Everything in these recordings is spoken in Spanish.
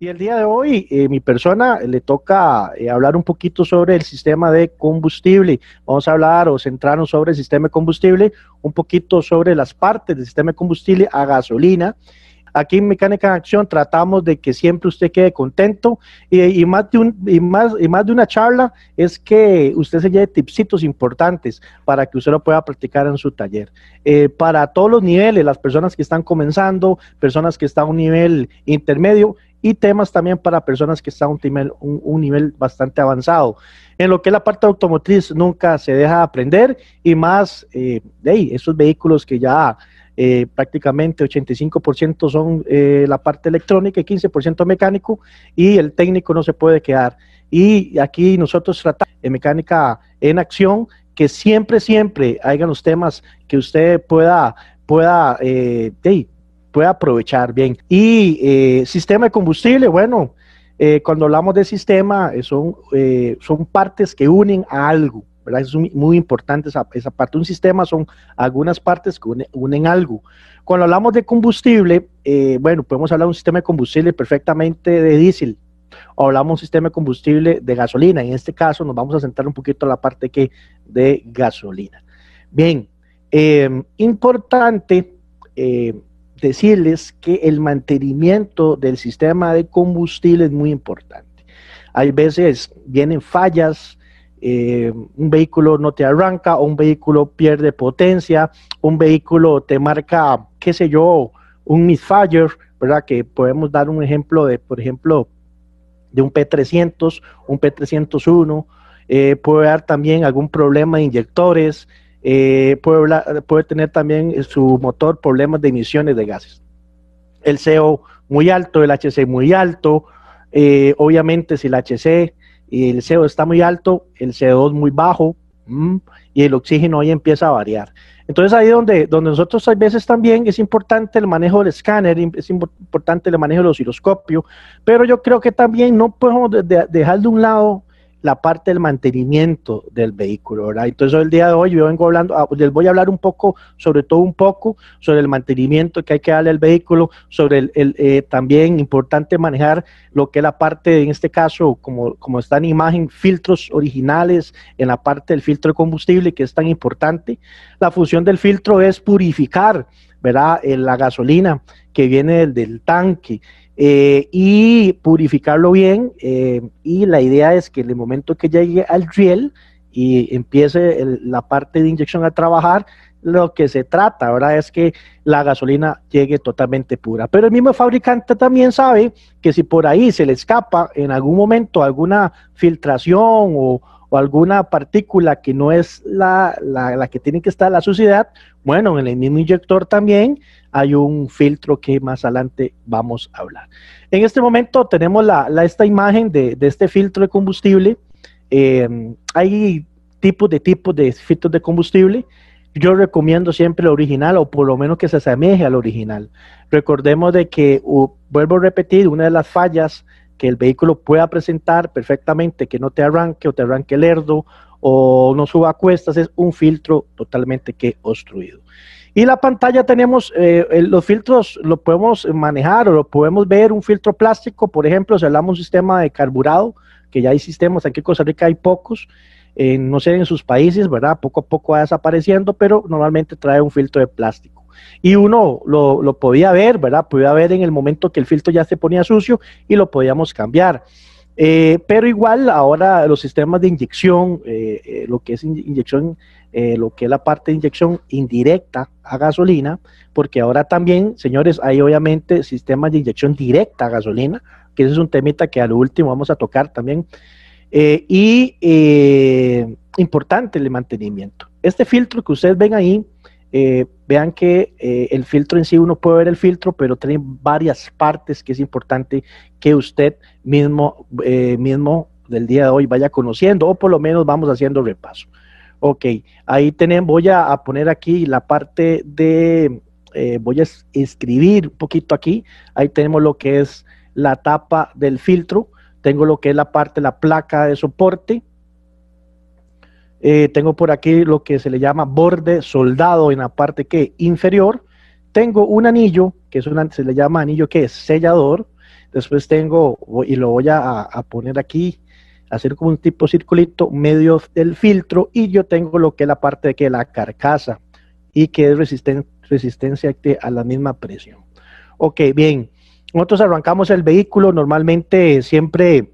Y el día de hoy, eh, mi persona eh, le toca eh, hablar un poquito sobre el sistema de combustible. Vamos a hablar o centrarnos sobre el sistema de combustible, un poquito sobre las partes del sistema de combustible a gasolina. Aquí en Mecánica en Acción tratamos de que siempre usted quede contento y, más, de más, de una charla es que usted se lleve tipsitos importantes para que usted lo pueda practicar en su taller. para todos los niveles, las personas que están comenzando, personas que están a un nivel intermedio y temas también para personas que están a un nivel, bastante avanzado. En lo que es la parte automotriz nunca se deja aprender y más eh, esos vehículos que ya eh, prácticamente 85% son eh, la parte electrónica y 15% mecánico y el técnico no se puede quedar. Y aquí nosotros tratamos de mecánica en acción, que siempre, siempre hagan los temas que usted pueda, pueda eh, puede aprovechar bien. Y eh, sistema de combustible, bueno, eh, cuando hablamos de sistema, eh, son, son partes que unen a algo. ¿verdad? Es muy importante esa, parte. Un sistema son algunas partes que unen, algo. Cuando hablamos de combustible, bueno, podemos hablar de un sistema de combustible perfectamente de diésel o hablamos de un sistema de combustible de gasolina. En este caso nos vamos a centrar un poquito en la parte que de gasolina. Bien, importante eh, decirles que el mantenimiento del sistema de combustible es muy importante. Hay veces vienen fallas, eh, un vehículo no te arranca, un vehículo pierde potencia, un vehículo te marca, qué sé yo, un misfire, ¿verdad? Que podemos dar un ejemplo de, por ejemplo, de un P300, un P301, eh, puede dar también algún problema de inyectores, eh, puede, puede, tener también eh, su motor problemas de emisiones de gases. El CO muy alto, el HC muy alto, eh, obviamente si el HC y el CO está muy alto, el CO2 muy bajo mm, y el oxígeno ahí empieza a variar. Entonces ahí donde, donde nosotros a veces también es importante el manejo del escáner, es importante el manejo del osciloscopio, pero yo creo que también no podemos dejar de un lado la parte del mantenimiento del vehículo, ¿verdad? Entonces el día de hoy yo vengo hablando, ah, les voy a hablar un poco, sobre todo un poco, sobre el mantenimiento que hay que darle al vehículo, sobre el, eh, también importante manejar lo que es la parte, en este caso, como, como está en imagen, filtros originales en la parte del filtro de combustible, que es tan importante. La función del filtro es purificar, ¿verdad? Eh, la gasolina que viene del tanque eh, y purificarlo bien. Eh, y la idea es que en el momento que llegue al riel y empiece la parte de inyección a trabajar, lo que se trata ahora es que la gasolina llegue totalmente pura. Pero el mismo fabricante también sabe que si por ahí se le escapa en algún momento alguna filtración o, alguna partícula que no es la, que tiene que estar la suciedad, bueno, en el mismo inyector también hay un filtro que más adelante vamos a hablar. En este momento tenemos la, esta imagen de, este filtro de combustible. Eh, hay tipos de tipos de filtros de combustible. Yo recomiendo siempre el original o por lo menos que se asemeje al original. Recordemos de que, vuelvo a repetir, una de las fallas que el vehículo pueda presentar perfectamente, que no te arranque o te arranque el erdo, o no suba a cuestas, es un filtro totalmente que obstruido. Y la pantalla tenemos, eh, los filtros lo podemos manejar o lo podemos ver, un filtro plástico, por ejemplo, si hablamos de un sistema de carburado, que ya hay sistemas, aquí en Costa Rica hay pocos, eh, no sé en sus países, ¿verdad? Poco a poco va desapareciendo, pero normalmente trae un filtro de plástico. Y uno lo, lo podía ver, ¿verdad? Podía ver en el momento que el filtro ya se ponía sucio y lo podíamos cambiar. Eh, pero igual ahora los sistemas de inyección, eh, eh, lo que es inyección, lo que es la parte de inyección indirecta a gasolina, porque ahora también, señores, hay obviamente sistemas de inyección directa a gasolina, que ese es un temita que al último vamos a tocar también. y importante el mantenimiento. Este filtro que ustedes ven ahí, Vean que eh, el filtro en sí, uno puede ver el filtro, pero tiene varias partes que es importante que usted mismo, eh, mismo del día de hoy vaya conociendo o por lo menos vamos haciendo repaso. Ok, ahí tenemos, voy a, poner aquí la parte de, eh, voy a escribir un poquito aquí, ahí tenemos lo que es la tapa del filtro, tengo lo que es la parte, la placa de soporte, eh, tengo por aquí lo que se le llama borde soldado en la parte que inferior. Tengo un anillo, que es se le llama anillo que es sellador. Después tengo, y lo voy a, poner aquí, hacer como un tipo circulito medio del filtro. Y yo tengo lo que es la parte de que la carcasa y que es resistencia a la misma presión. Ok, bien. Nosotros arrancamos el vehículo, normalmente siempre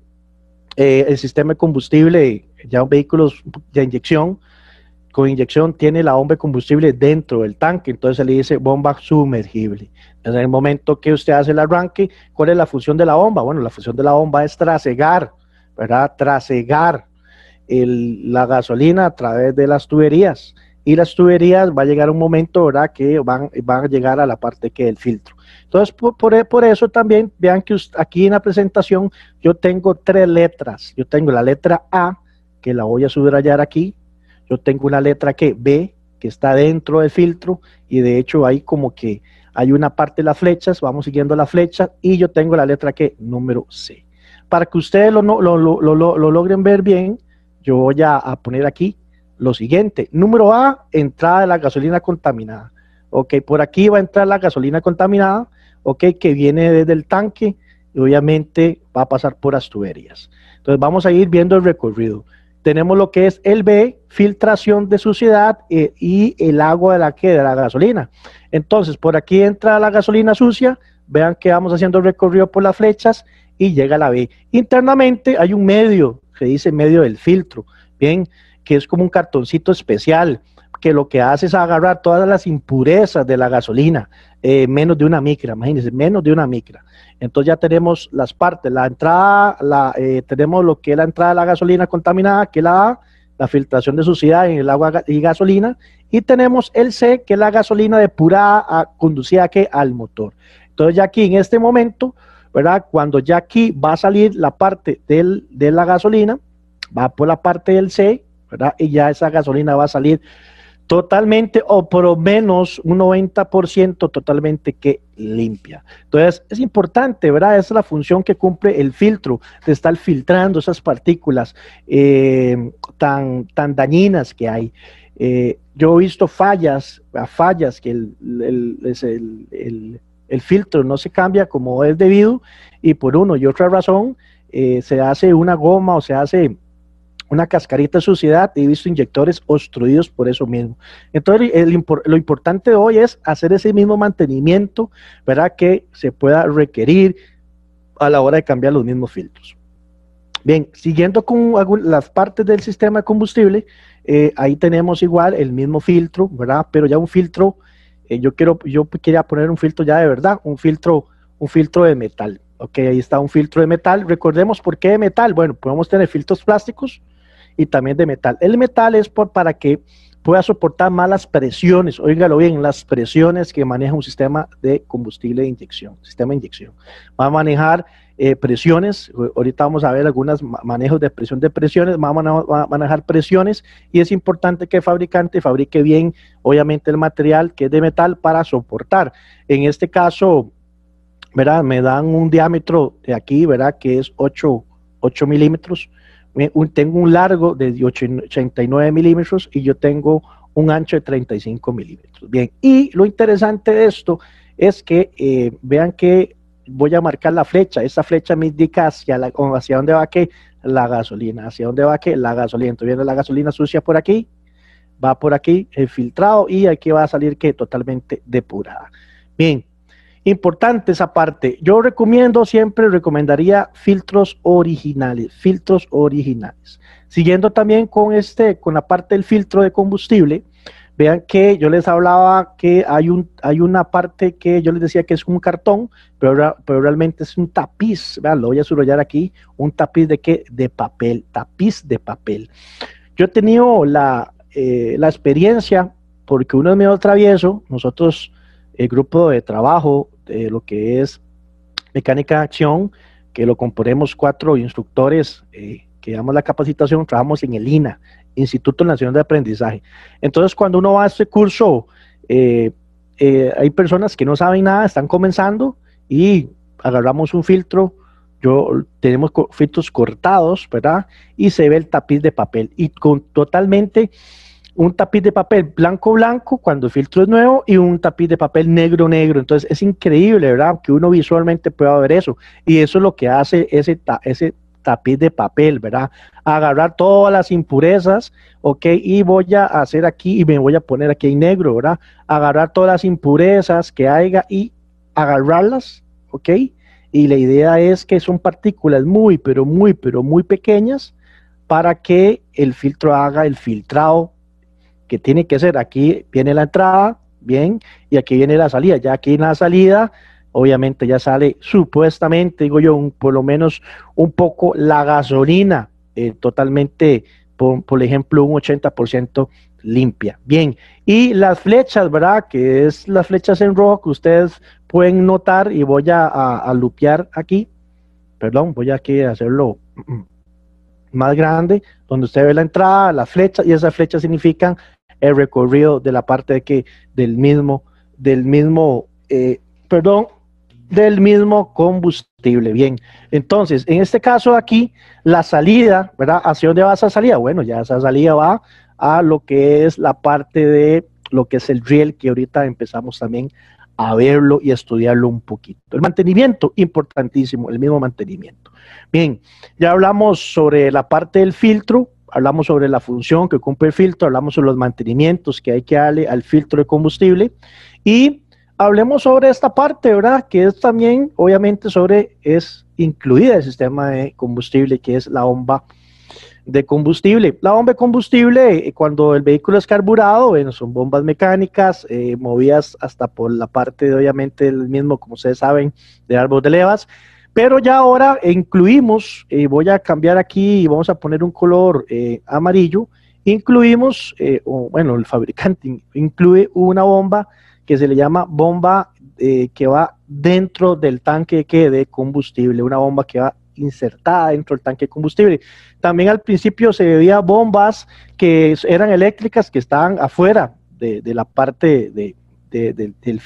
eh, el sistema de combustible ya un vehículo de inyección, con inyección tiene la bomba de combustible dentro del tanque, entonces se le dice bomba sumergible. En el momento que usted hace el arranque, ¿cuál es la función de la bomba? Bueno, la función de la bomba es trasegar, ¿verdad? Trasegar la gasolina a través de las tuberías. Y las tuberías va a llegar un momento, ¿verdad? Que van, van a llegar a la parte que es el filtro. Entonces, por, por, eso también, vean que aquí en la presentación yo tengo tres letras. Yo tengo la letra A, que la voy a subrayar aquí. Yo tengo una letra que B, que está dentro del filtro, y de hecho ahí como que hay una parte de las flechas, vamos siguiendo la flecha, y yo tengo la letra que número C. Para que ustedes lo, lo, logren ver bien, yo voy a, a poner aquí lo siguiente. Número A, entrada de la gasolina contaminada. Ok, por aquí va a entrar la gasolina contaminada, ok, que viene desde el tanque y obviamente va a pasar por las tuberías. Entonces vamos a ir viendo el recorrido tenemos lo que es el B, filtración de suciedad eh, y el agua de la, que de la gasolina. Entonces, por aquí entra la gasolina sucia, vean que vamos haciendo el recorrido por las flechas y llega la B. Internamente hay un medio se dice medio del filtro, bien, que es como un cartoncito especial que lo que hace es agarrar todas las impurezas de la gasolina, eh, menos de una micra, imagínense, menos de una micra. Entonces ya tenemos las partes, la entrada, la, eh, tenemos lo que es la entrada de la gasolina contaminada, que es la A, la filtración de suciedad en el agua y gasolina, y tenemos el C, que es la gasolina depurada conducida que al motor. Entonces ya aquí en este momento, ¿verdad? Cuando ya aquí va a salir la parte del, de la gasolina, va por la parte del C, ¿verdad? Y ya esa gasolina va a salir totalmente o por lo menos un 90% totalmente que limpia. Entonces, es importante, ¿verdad? es la función que cumple el filtro, de estar filtrando esas partículas eh, tan, tan dañinas que hay. Eh, yo he visto fallas, fallas que el, filtro no se cambia como es debido y por uno y otra razón eh, se hace una goma o se hace una cascarita de suciedad y he visto inyectores obstruidos por eso mismo. Entonces, lo importante hoy es hacer ese mismo mantenimiento, ¿verdad? Que se pueda requerir a la hora de cambiar los mismos filtros. Bien, siguiendo con las partes del sistema de combustible, eh, ahí tenemos igual el mismo filtro, ¿verdad? Pero ya un filtro, eh, yo quiero, yo quería poner un filtro ya de verdad, un filtro, un filtro de metal. Ok, ahí está un filtro de metal. Recordemos por qué de metal. Bueno, podemos tener filtros plásticos, y también de metal. El metal es por, para que pueda soportar más las presiones, óigalo bien, las presiones que maneja un sistema de combustible de inyección, sistema de inyección. Va a manejar eh, presiones, ahorita vamos a ver algunos manejos de presión de presiones, va a, manejar, presiones y es importante que el fabricante fabrique bien, obviamente, el material que es de metal para soportar. En este caso, ¿verdad? Me dan un diámetro de aquí, ¿verdad? Que es 8 milímetros tengo un largo de 89 milímetros y yo tengo un ancho de 35 milímetros. Bien, y lo interesante de esto es que eh, vean que voy a marcar la flecha, esa flecha me indica hacia, la, hacia dónde va que la gasolina, hacia dónde va que la gasolina, entonces viene la gasolina sucia por aquí, va por aquí el filtrado y aquí va a salir que totalmente depurada. Bien, Importante esa parte. Yo recomiendo, siempre recomendaría filtros originales, filtros originales. Siguiendo también con este, con la parte del filtro de combustible, vean que yo les hablaba que hay, un, hay una parte que yo les decía que es un cartón, pero, pero realmente es un tapiz, vean, lo voy a subrayar aquí, un tapiz de qué? De papel, tapiz de papel. Yo he tenido la, eh, la experiencia, porque uno es medio travieso, nosotros el grupo de trabajo de lo que es mecánica de acción, que lo componemos cuatro instructores eh, que damos la capacitación, trabajamos en el INA, Instituto Nacional de Aprendizaje. Entonces, cuando uno va a este curso, eh, eh, hay personas que no saben nada, están comenzando y agarramos un filtro, yo tenemos filtros cortados, ¿verdad? Y se ve el tapiz de papel y con totalmente un tapiz de papel blanco blanco cuando el filtro es nuevo y un tapiz de papel negro negro. Entonces es increíble, ¿verdad? Que uno visualmente pueda ver eso. Y eso es lo que hace ese, ese tapiz de papel, ¿verdad? Agarrar todas las impurezas, ¿ok? Y voy a hacer aquí y me voy a poner aquí en negro, ¿verdad? Agarrar todas las impurezas que haya y agarrarlas, ¿ok? Y la idea es que son partículas muy, pero muy, pero muy pequeñas para que el filtro haga el filtrado que tiene que ser, aquí viene la entrada, bien, y aquí viene la salida, ya aquí en la salida, obviamente ya sale supuestamente, digo yo, por lo menos un poco la gasolina eh, totalmente, por, ejemplo, un 80% limpia. Bien, y las flechas, ¿verdad? Que es las flechas en rojo que ustedes pueden notar y voy a, a, lupear aquí, perdón, voy aquí a hacerlo más grande, donde usted ve la entrada, las flechas, y esas flechas significan el recorrido de la parte de que del mismo, del mismo, eh, perdón, del mismo combustible. Bien, entonces, en este caso aquí, la salida, ¿verdad? ¿Hacia dónde va esa salida? Bueno, ya esa salida va a lo que es la parte de lo que es el riel, que ahorita empezamos también a verlo y a estudiarlo un poquito. El mantenimiento, importantísimo, el mismo mantenimiento. Bien, ya hablamos sobre la parte del filtro, hablamos sobre la función que cumple el filtro, hablamos sobre los mantenimientos que hay que darle al filtro de combustible y hablemos sobre esta parte, ¿verdad? Que es también, obviamente, sobre, es incluida el sistema de combustible, que es la bomba de combustible. La bomba de combustible, eh, cuando el vehículo es carburado, bueno, son bombas mecánicas, eh, movidas hasta por la parte, de, obviamente, el mismo, como ustedes saben, de árbol de levas, pero ya ahora incluimos, eh, voy a cambiar aquí y vamos a poner un color eh, amarillo, incluimos, eh, bueno, el fabricante incluye una bomba que se le llama bomba que va dentro del tanque que de combustible, una bomba que va insertada dentro del tanque de combustible. También al principio se veía bombas que eran eléctricas que estaban afuera de, la parte de,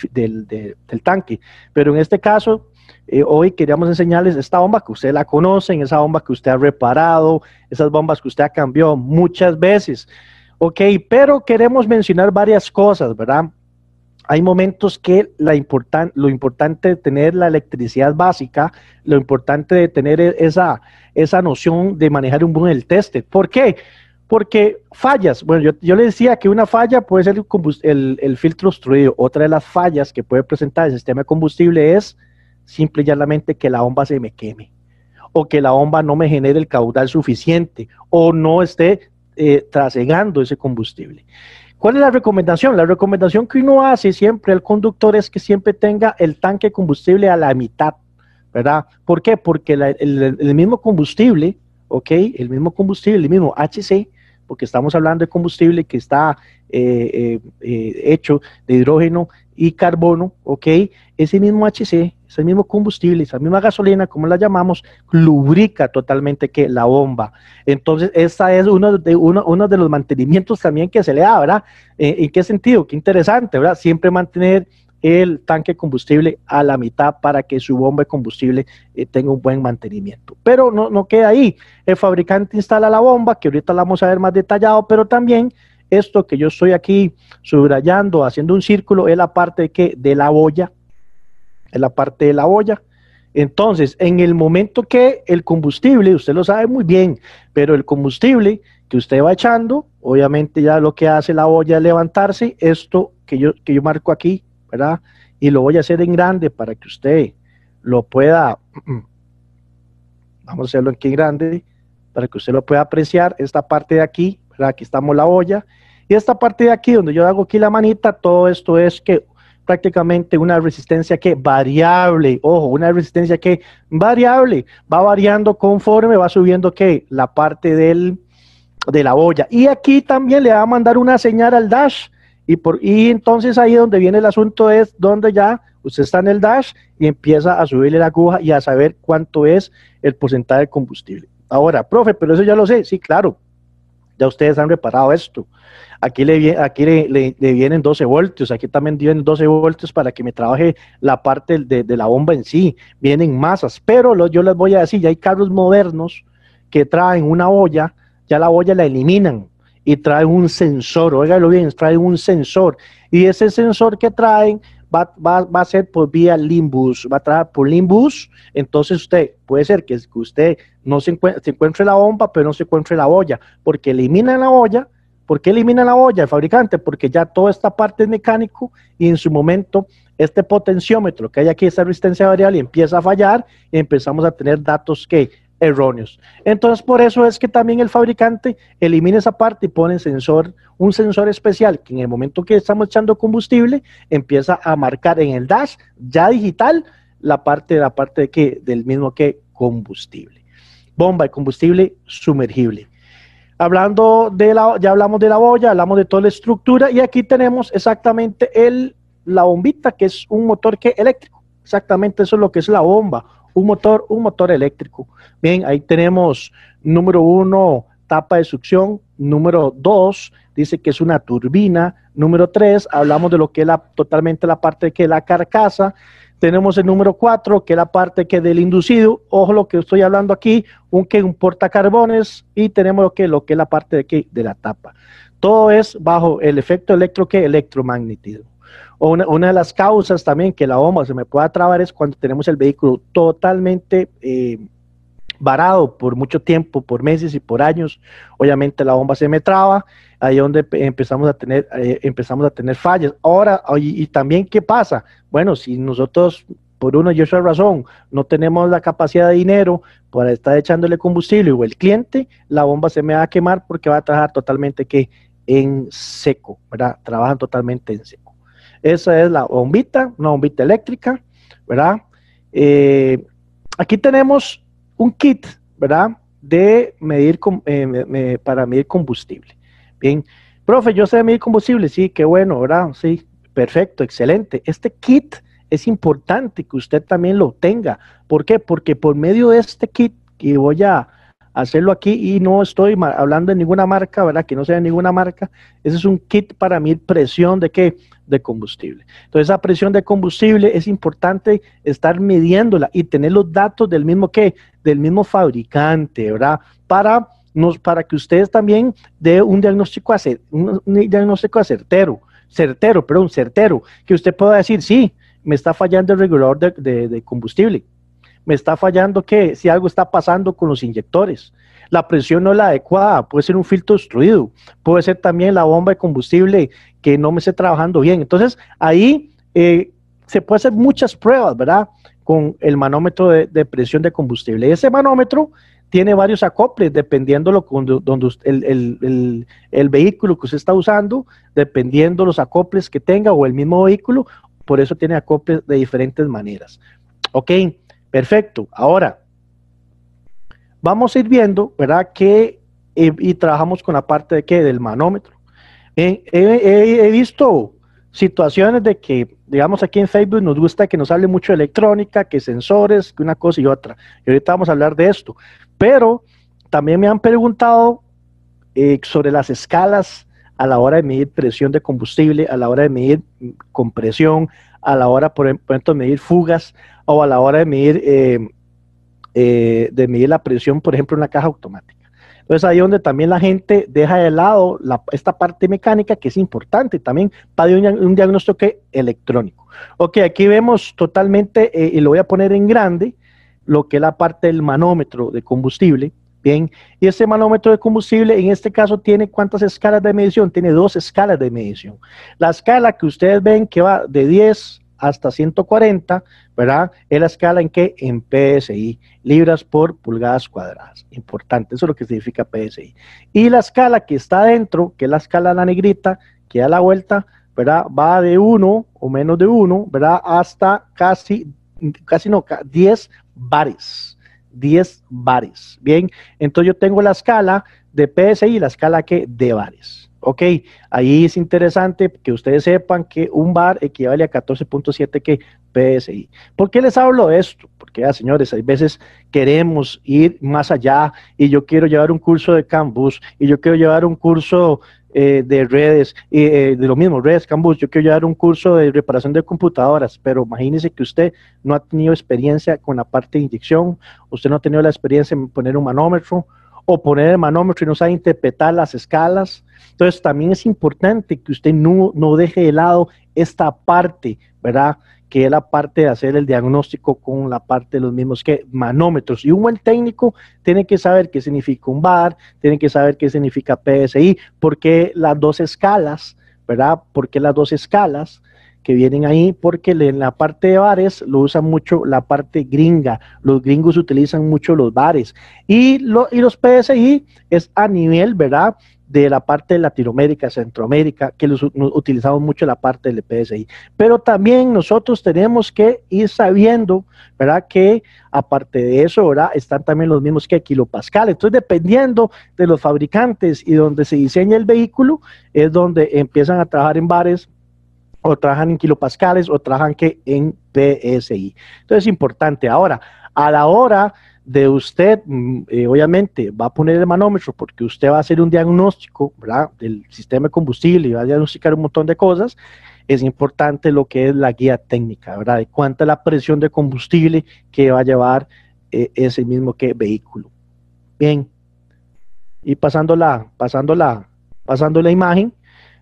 del tanque, pero en este caso eh, hoy queríamos enseñarles esta bomba que usted la conocen, esa bomba que usted ha reparado, esas bombas que usted ha cambiado muchas veces. Ok, pero queremos mencionar varias cosas, ¿verdad? Hay momentos que la lo importante de tener la electricidad básica, lo importante de tener e-, esa, esa noción de manejar un buen el teste. ¿Por qué? Porque fallas, bueno, yo, yo le decía que una falla puede ser el filtro obstruido. Otra de las fallas que puede presentar el sistema de combustible es simple y llanamente que la bomba se me queme o que la bomba no me genere el caudal suficiente o no esté eh, trasegando ese combustible. ¿Cuál es la recomendación? La recomendación que uno hace siempre al conductor es que siempre tenga el tanque de combustible a la mitad, ¿verdad? ¿Por qué? Porque el, mismo combustible, ¿ok? El mismo combustible, el mismo HC, porque estamos hablando de combustible que está eh, eh, hecho de hidrógeno y carbono, ¿ok? Ese mismo HC, ese mismo combustible, esa misma gasolina, como la llamamos, lubrica totalmente que la bomba. Entonces, esta es uno de, uno, de los mantenimientos también que se le da, ¿verdad? Eh, ¿En qué sentido? Qué interesante, ¿verdad? Siempre mantener el tanque de combustible a la mitad para que su bomba de combustible eh, tenga un buen mantenimiento. Pero no, no queda ahí. El fabricante instala la bomba, que ahorita la vamos a ver más detallado, pero también esto que yo estoy aquí subrayando, haciendo un círculo, es la parte de, de la olla, es la parte de la olla. Entonces, en el momento que el combustible, usted lo sabe muy bien, pero el combustible que usted va echando, obviamente ya lo que hace la olla es levantarse, esto que yo, que yo marco aquí, ¿verdad? Y lo voy a hacer en grande para que usted lo pueda, vamos a hacerlo aquí en grande, para que usted lo pueda apreciar, esta parte de aquí, ¿verdad? Aquí estamos la olla, y esta parte de aquí, donde yo hago aquí la manita, todo esto es que prácticamente una resistencia que variable, ojo, una resistencia que variable, va variando conforme va subiendo que la parte del, de la olla. Y aquí también le va a mandar una señal al dash. Y, por, y entonces ahí donde viene el asunto es donde ya usted está en el dash y empieza a subirle la aguja y a saber cuánto es el porcentaje de combustible. Ahora, profe, pero eso ya lo sé. Sí, claro ya ustedes han reparado esto. Aquí, le, aquí le, vienen 12 voltios, aquí también vienen 12 voltios para que me trabaje la parte de, la bomba en sí, vienen masas, pero yo les voy a decir, ya hay carros modernos que traen una olla, ya la olla la eliminan y traen un sensor, óigalo bien, traen un sensor, y ese sensor que traen va, va, va, a ser por vía limbus, va a trabajar por limbus, entonces usted puede ser que, usted no se encuentre, la bomba, pero no se encuentre la olla, porque elimina la olla, ¿por qué elimina la olla el fabricante? Porque ya toda esta parte es mecánico y en su momento este potenciómetro que hay aquí, esta resistencia variable, empieza a fallar y empezamos a tener datos que erróneos. Entonces, por eso es que también el fabricante elimina esa parte y pone sensor, un sensor especial que en el momento que estamos echando combustible empieza a marcar en el dash ya digital la parte la parte del mismo que combustible. Bomba de combustible sumergible. Hablando de la ya hablamos de la boya, hablamos de toda la estructura y aquí tenemos exactamente el la bombita que es un motor que eléctrico. Exactamente eso es lo que es la bomba un motor, un motor eléctrico. Bien, ahí tenemos número uno, tapa de succión, número dos, dice que es una turbina, número tres, hablamos de lo que es la, totalmente la parte que es la carcasa, tenemos el número cuatro, que es la parte que del inducido, ojo lo que estoy hablando aquí, un que un carbones y tenemos lo que, lo que es la parte de, de la tapa. Todo es bajo el efecto electro que electromagnetismo. Una, de las causas también que la bomba se me pueda trabar es cuando tenemos el vehículo totalmente eh, varado por mucho tiempo, por meses y por años. Obviamente la bomba se me traba, ahí es donde empezamos a tener, eh, empezamos a tener fallas. Ahora, y, también, ¿qué pasa? Bueno, si nosotros por una y otra razón no tenemos la capacidad de dinero para estar echándole combustible o el cliente, la bomba se me va a quemar porque va a trabajar totalmente que en seco, ¿verdad? Trabajan totalmente en seco. Esa es la bombita, una bombita eléctrica, ¿verdad? Eh, aquí tenemos un kit, ¿verdad? De medir eh, para medir combustible. Bien, profe, yo sé medir combustible, sí, qué bueno, ¿verdad? Sí, perfecto, excelente. Este kit es importante que usted también lo tenga. ¿Por qué? Porque por medio de este kit y voy a hacerlo aquí y no estoy hablando de ninguna marca, ¿verdad? Que no sea de ninguna marca. Ese es un kit para medir presión de qué? de combustible. Entonces, esa presión de combustible es importante estar midiéndola y tener los datos del mismo que, del mismo fabricante, ¿verdad? Para, nos, para que ustedes también dé un diagnóstico, hacer, un, diagnóstico certero, certero, un certero, que usted pueda decir, sí, me está fallando el regulador de, combustible, me está fallando que si algo está pasando con los inyectores, la presión no es la adecuada, puede ser un filtro destruido puede ser también la bomba de combustible que no me esté trabajando bien. Entonces, ahí eh, se puede hacer muchas pruebas, ¿verdad? Con el manómetro de, presión de combustible. ese manómetro tiene varios acoples dependiendo lo el, vehículo que usted está usando, dependiendo los acoples que tenga o el mismo vehículo, por eso tiene acoples de diferentes maneras. Ok, perfecto. Ahora, vamos a ir viendo, ¿verdad? Que, eh, y trabajamos con la parte de qué? Del manómetro, He, visto situaciones de que, digamos, aquí en Facebook nos gusta que nos hable mucho de electrónica, que sensores, que una cosa y otra. Y ahorita vamos a hablar de esto. Pero también me han preguntado eh, sobre las escalas a la hora de medir presión de combustible, a la hora de medir compresión, a la hora, por ejemplo, de medir fugas o a la hora de medir, eh, eh, de medir la presión, por ejemplo, en la caja automática. Entonces ahí es donde también la gente deja de lado esta parte mecánica que es importante también para un, diagnóstico electrónico. Ok, aquí vemos totalmente, eh, y lo voy a poner en grande, lo que es la parte del manómetro de combustible. Bien, y ese manómetro de combustible en este caso tiene cuántas escalas de medición? Tiene dos escalas de medición. La escala que ustedes ven que va de 10 hasta 140, ¿verdad? Es la escala en que en PSI, libras por pulgadas cuadradas. Importante, eso es lo que significa PSI. Y la escala que está adentro, que es la escala de la negrita, que da la vuelta, ¿verdad? Va de 1 o menos de 1, ¿verdad? Hasta casi, casi no, 10 bares. 10 bares. Bien, entonces yo tengo la escala de PSI y la escala que de bares. Ok, ahí es interesante que ustedes sepan que un bar equivale a 14.7 que PSI. ¿Por qué les hablo de esto? Porque, señores, hay veces queremos ir más allá y yo quiero llevar un curso de Cambus y yo quiero llevar un curso eh, de redes, eh, de lo mismo, redes Cambus. yo quiero llevar un curso de reparación de computadoras, pero imagínense que usted no ha tenido experiencia con la parte de inyección, usted no ha tenido la experiencia en poner un manómetro, o poner el manómetro y no sabe interpretar las escalas. Entonces también es importante que usted no, deje de lado esta parte, ¿verdad? Que es la parte de hacer el diagnóstico con la parte de los mismos que manómetros. Y un buen técnico tiene que saber qué significa un bar, tiene que saber qué significa PSI, porque las dos escalas, ¿verdad? Porque las dos escalas que vienen ahí, porque en la parte de bares lo usan mucho la parte gringa, los gringos utilizan mucho los bares y, lo, y los PSI es a nivel, ¿verdad? de la parte de Latinoamérica, Centroamérica, que los, utilizamos mucho la parte del PSI. Pero también nosotros tenemos que ir sabiendo, ¿verdad? Que aparte de eso, ¿verdad? Están también los mismos que kilopascales. Entonces, dependiendo de los fabricantes y donde se diseña el vehículo, es donde empiezan a trabajar en bares, o trabajan en kilopascales o trabajan que en PSI. Entonces es importante. Ahora, a la hora de usted, mm, eh, obviamente, va a poner el manómetro porque usted va a hacer un diagnóstico ¿verdad? del sistema de combustible y va a diagnosticar un montón de cosas. Es importante lo que es la guía técnica, ¿verdad? De cuánta es la presión de combustible que va a llevar eh, ese mismo que vehículo. Bien. Y pasando la, la, pasando la imagen,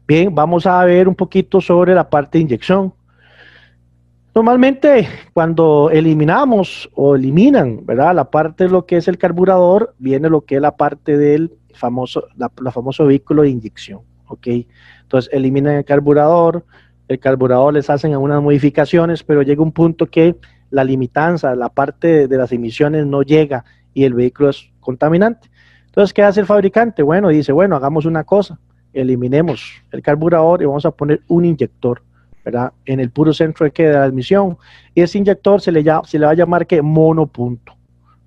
Bien, vamos a ver un poquito sobre la parte de inyección. Normalmente cuando eliminamos o eliminan, ¿verdad? La parte de lo que es el carburador, viene lo que es la parte del famoso, famoso vehículo de inyección, ¿ok? Entonces eliminan el carburador, el carburador les hacen algunas modificaciones, pero llega un punto que la limitanza, la parte de las emisiones no llega y el vehículo es contaminante. Entonces, ¿qué hace el fabricante? Bueno, dice, bueno, hagamos una cosa eliminemos el carburador y vamos a poner un inyector, ¿verdad? En el puro centro de, de la admisión. Y ese inyector se le, llama, se le va a llamar que monopunto,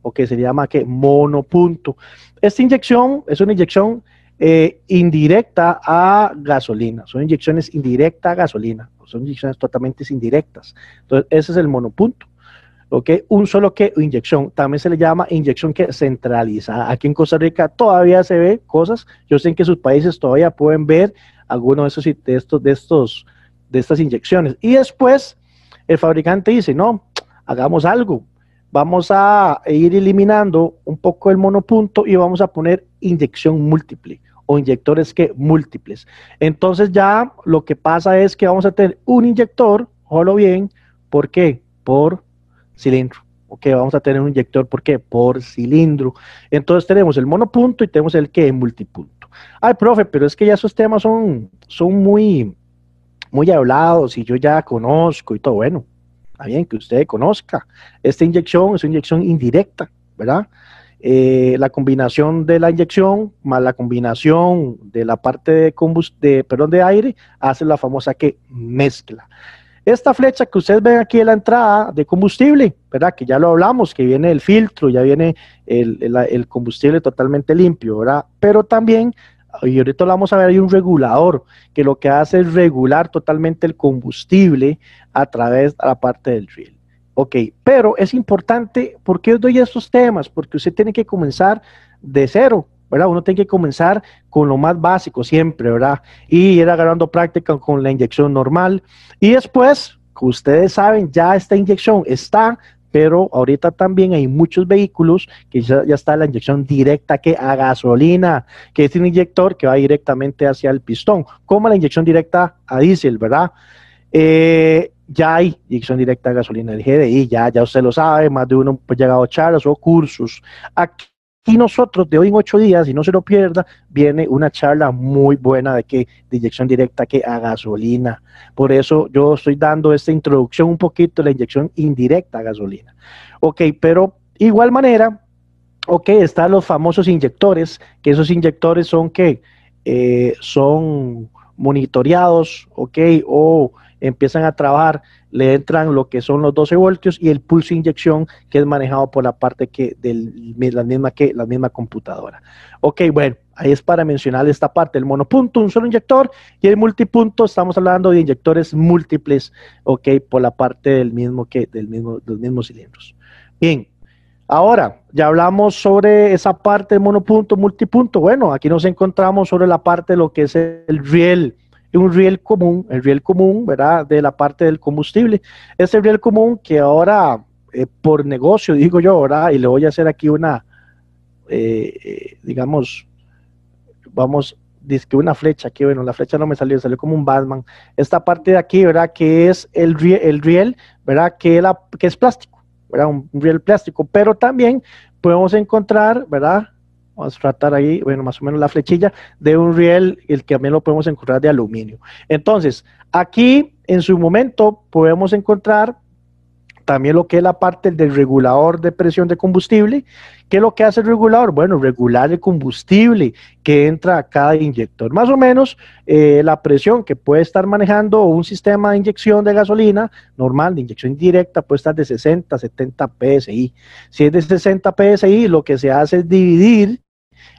o que se le llama que monopunto. Esta inyección es una inyección eh, indirecta a gasolina, son inyecciones indirectas a gasolina, son inyecciones totalmente indirectas. Entonces, ese es el monopunto. Ok, un solo que inyección. También se le llama inyección que centralizada. Aquí en Costa Rica todavía se ve cosas. Yo sé que sus países todavía pueden ver algunos de, esos estos, de estos, de estas inyecciones. Y después el fabricante dice, no, hagamos algo. Vamos a ir eliminando un poco el monopunto y vamos a poner inyección múltiple o inyectores que múltiples. Entonces ya lo que pasa es que vamos a tener un inyector, lo bien, ¿por qué? Por cilindro. Ok, vamos a tener un inyector, ¿por qué? Por cilindro. Entonces tenemos el monopunto y tenemos el que es multipunto. Ay, profe, pero es que ya esos temas son, son muy, muy hablados y yo ya conozco y todo. Bueno, está bien que usted conozca. Esta inyección es una inyección indirecta, ¿verdad? Eh, la combinación de la inyección más la combinación de la parte de, combustible perdón, de aire hace la famosa que mezcla. Esta flecha que ustedes ven aquí es la entrada de combustible, ¿verdad? Que ya lo hablamos, que viene el filtro, ya viene el, combustible totalmente limpio, ¿verdad? Pero también, y ahorita lo vamos a ver, hay un regulador que lo que hace es regular totalmente el combustible a través de la parte del drill. Ok, pero es importante, ¿por qué doy estos temas? Porque usted tiene que comenzar de cero, ¿verdad? Uno tiene que comenzar con lo más básico siempre, ¿verdad? Y ir agarrando práctica con la inyección normal. Y después, ustedes saben, ya esta inyección está, pero ahorita también hay muchos vehículos que ya, está la inyección directa que a gasolina, que es un inyector que va directamente hacia el pistón, como la inyección directa a diésel, ¿verdad? Eh, ya hay inyección directa a gasolina el GDI, ya, ya usted lo sabe, más de uno ha pues, llegado a charlas o cursos. Aquí y nosotros de hoy en ocho días, si no se lo pierda, viene una charla muy buena de que inyección directa que a gasolina. Por eso yo estoy dando esta introducción un poquito de la inyección indirecta a gasolina. Ok, pero igual manera, ok, están los famosos inyectores, que esos inyectores son que eh, son monitoreados, ok, o empiezan a trabajar le entran lo que son los 12 voltios y el pulso inyección que es manejado por la parte que del, la misma que la misma computadora. Ok, bueno, ahí es para mencionar esta parte, el monopunto, un solo inyector y el multipunto, estamos hablando de inyectores múltiples, ok, por la parte del mismo que del mismo los mismos cilindros. Bien, Ahora, ya hablamos sobre esa parte del monopunto, multipunto. Bueno, aquí nos encontramos sobre la parte de lo que es el riel un riel común, el riel común, ¿verdad? De la parte del combustible. Ese riel común que ahora, eh, por negocio, digo yo, ¿verdad? Y le voy a hacer aquí una, eh, eh, digamos, vamos, que una flecha que bueno, la flecha no me salió, salió como un Batman. Esta parte de aquí, ¿verdad? Que es el, riel, el riel ¿verdad? Que, que es plástico, ¿verdad? Un riel plástico, pero también podemos encontrar, ¿verdad? Vamos a tratar ahí, bueno, más o menos la flechilla de un riel, el que también lo podemos encontrar de aluminio. Entonces, aquí en su momento podemos encontrar también lo que es la parte del regulador de presión de combustible. ¿Qué es lo que hace el regulador? Bueno, regular el combustible que entra a cada inyector. Más o menos eh, la presión que puede estar manejando un sistema de inyección de gasolina normal, de inyección directa, puede estar de 60 70 PSI. Si es de 60 PSI, lo que se hace es dividir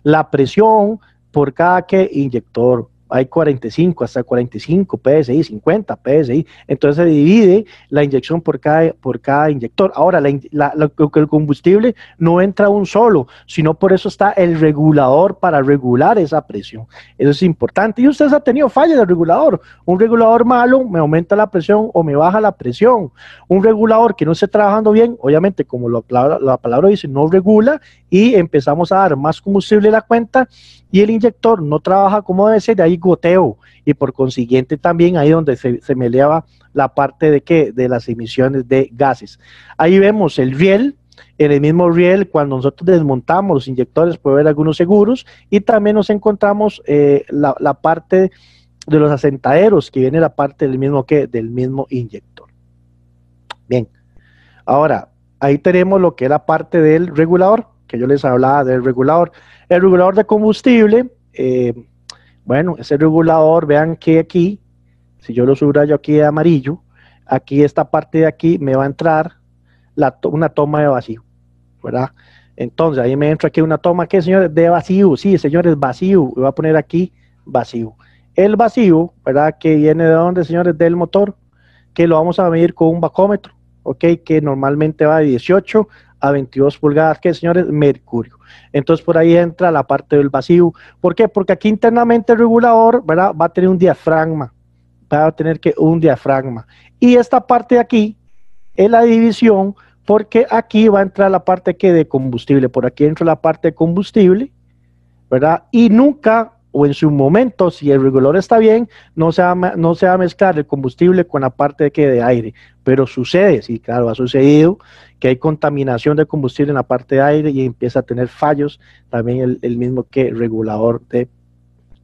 la presión por cada que inyector hay 45, hasta 45 PSI, 50 PSI. Entonces se divide la inyección por cada, por cada inyector. Ahora, el combustible no entra un solo, sino por eso está el regulador para regular esa presión. Eso es importante. Y ustedes han tenido fallas del regulador. Un regulador malo me aumenta la presión o me baja la presión. Un regulador que no esté trabajando bien, obviamente, como la la palabra dice, no regula y empezamos a dar más combustible a la cuenta y el inyector no trabaja como debe ser. De ahí goteo y por consiguiente también ahí donde se, se me la parte de que de las emisiones de gases. Ahí vemos el riel, en el mismo riel, cuando nosotros desmontamos los inyectores, puede haber algunos seguros y también nos encontramos eh, la, la, parte de los asentaderos, que viene la parte del mismo que del mismo inyector. Bien, ahora ahí tenemos lo que es la parte del regulador, que yo les hablaba del regulador. El regulador de combustible eh, bueno, ese regulador, vean que aquí, si yo lo subrayo aquí de amarillo, aquí esta parte de aquí me va a entrar la, una toma de vacío, ¿verdad? Entonces, ahí me entra aquí una toma, ¿qué, señores? De vacío, sí, señores, vacío. Voy a poner aquí vacío. El vacío, ¿verdad? Que viene de dónde, señores, del motor, que lo vamos a medir con un vacómetro, ¿ok? Que normalmente va de 18 a 22 pulgadas, que señores, mercurio. Entonces por ahí entra la parte del vacío. ¿Por qué? Porque aquí internamente el regulador ¿verdad? va a tener un diafragma, va a tener que un diafragma. Y esta parte de aquí es la división porque aquí va a entrar la parte que de combustible, por aquí entra la parte de combustible, ¿verdad? Y nunca o en su momento, si el regulador está bien, no se va, no se va a mezclar el combustible con la parte de, de aire. Pero sucede, sí, claro, ha sucedido que hay contaminación de combustible en la parte de aire y empieza a tener fallos también el, mismo que regulador de,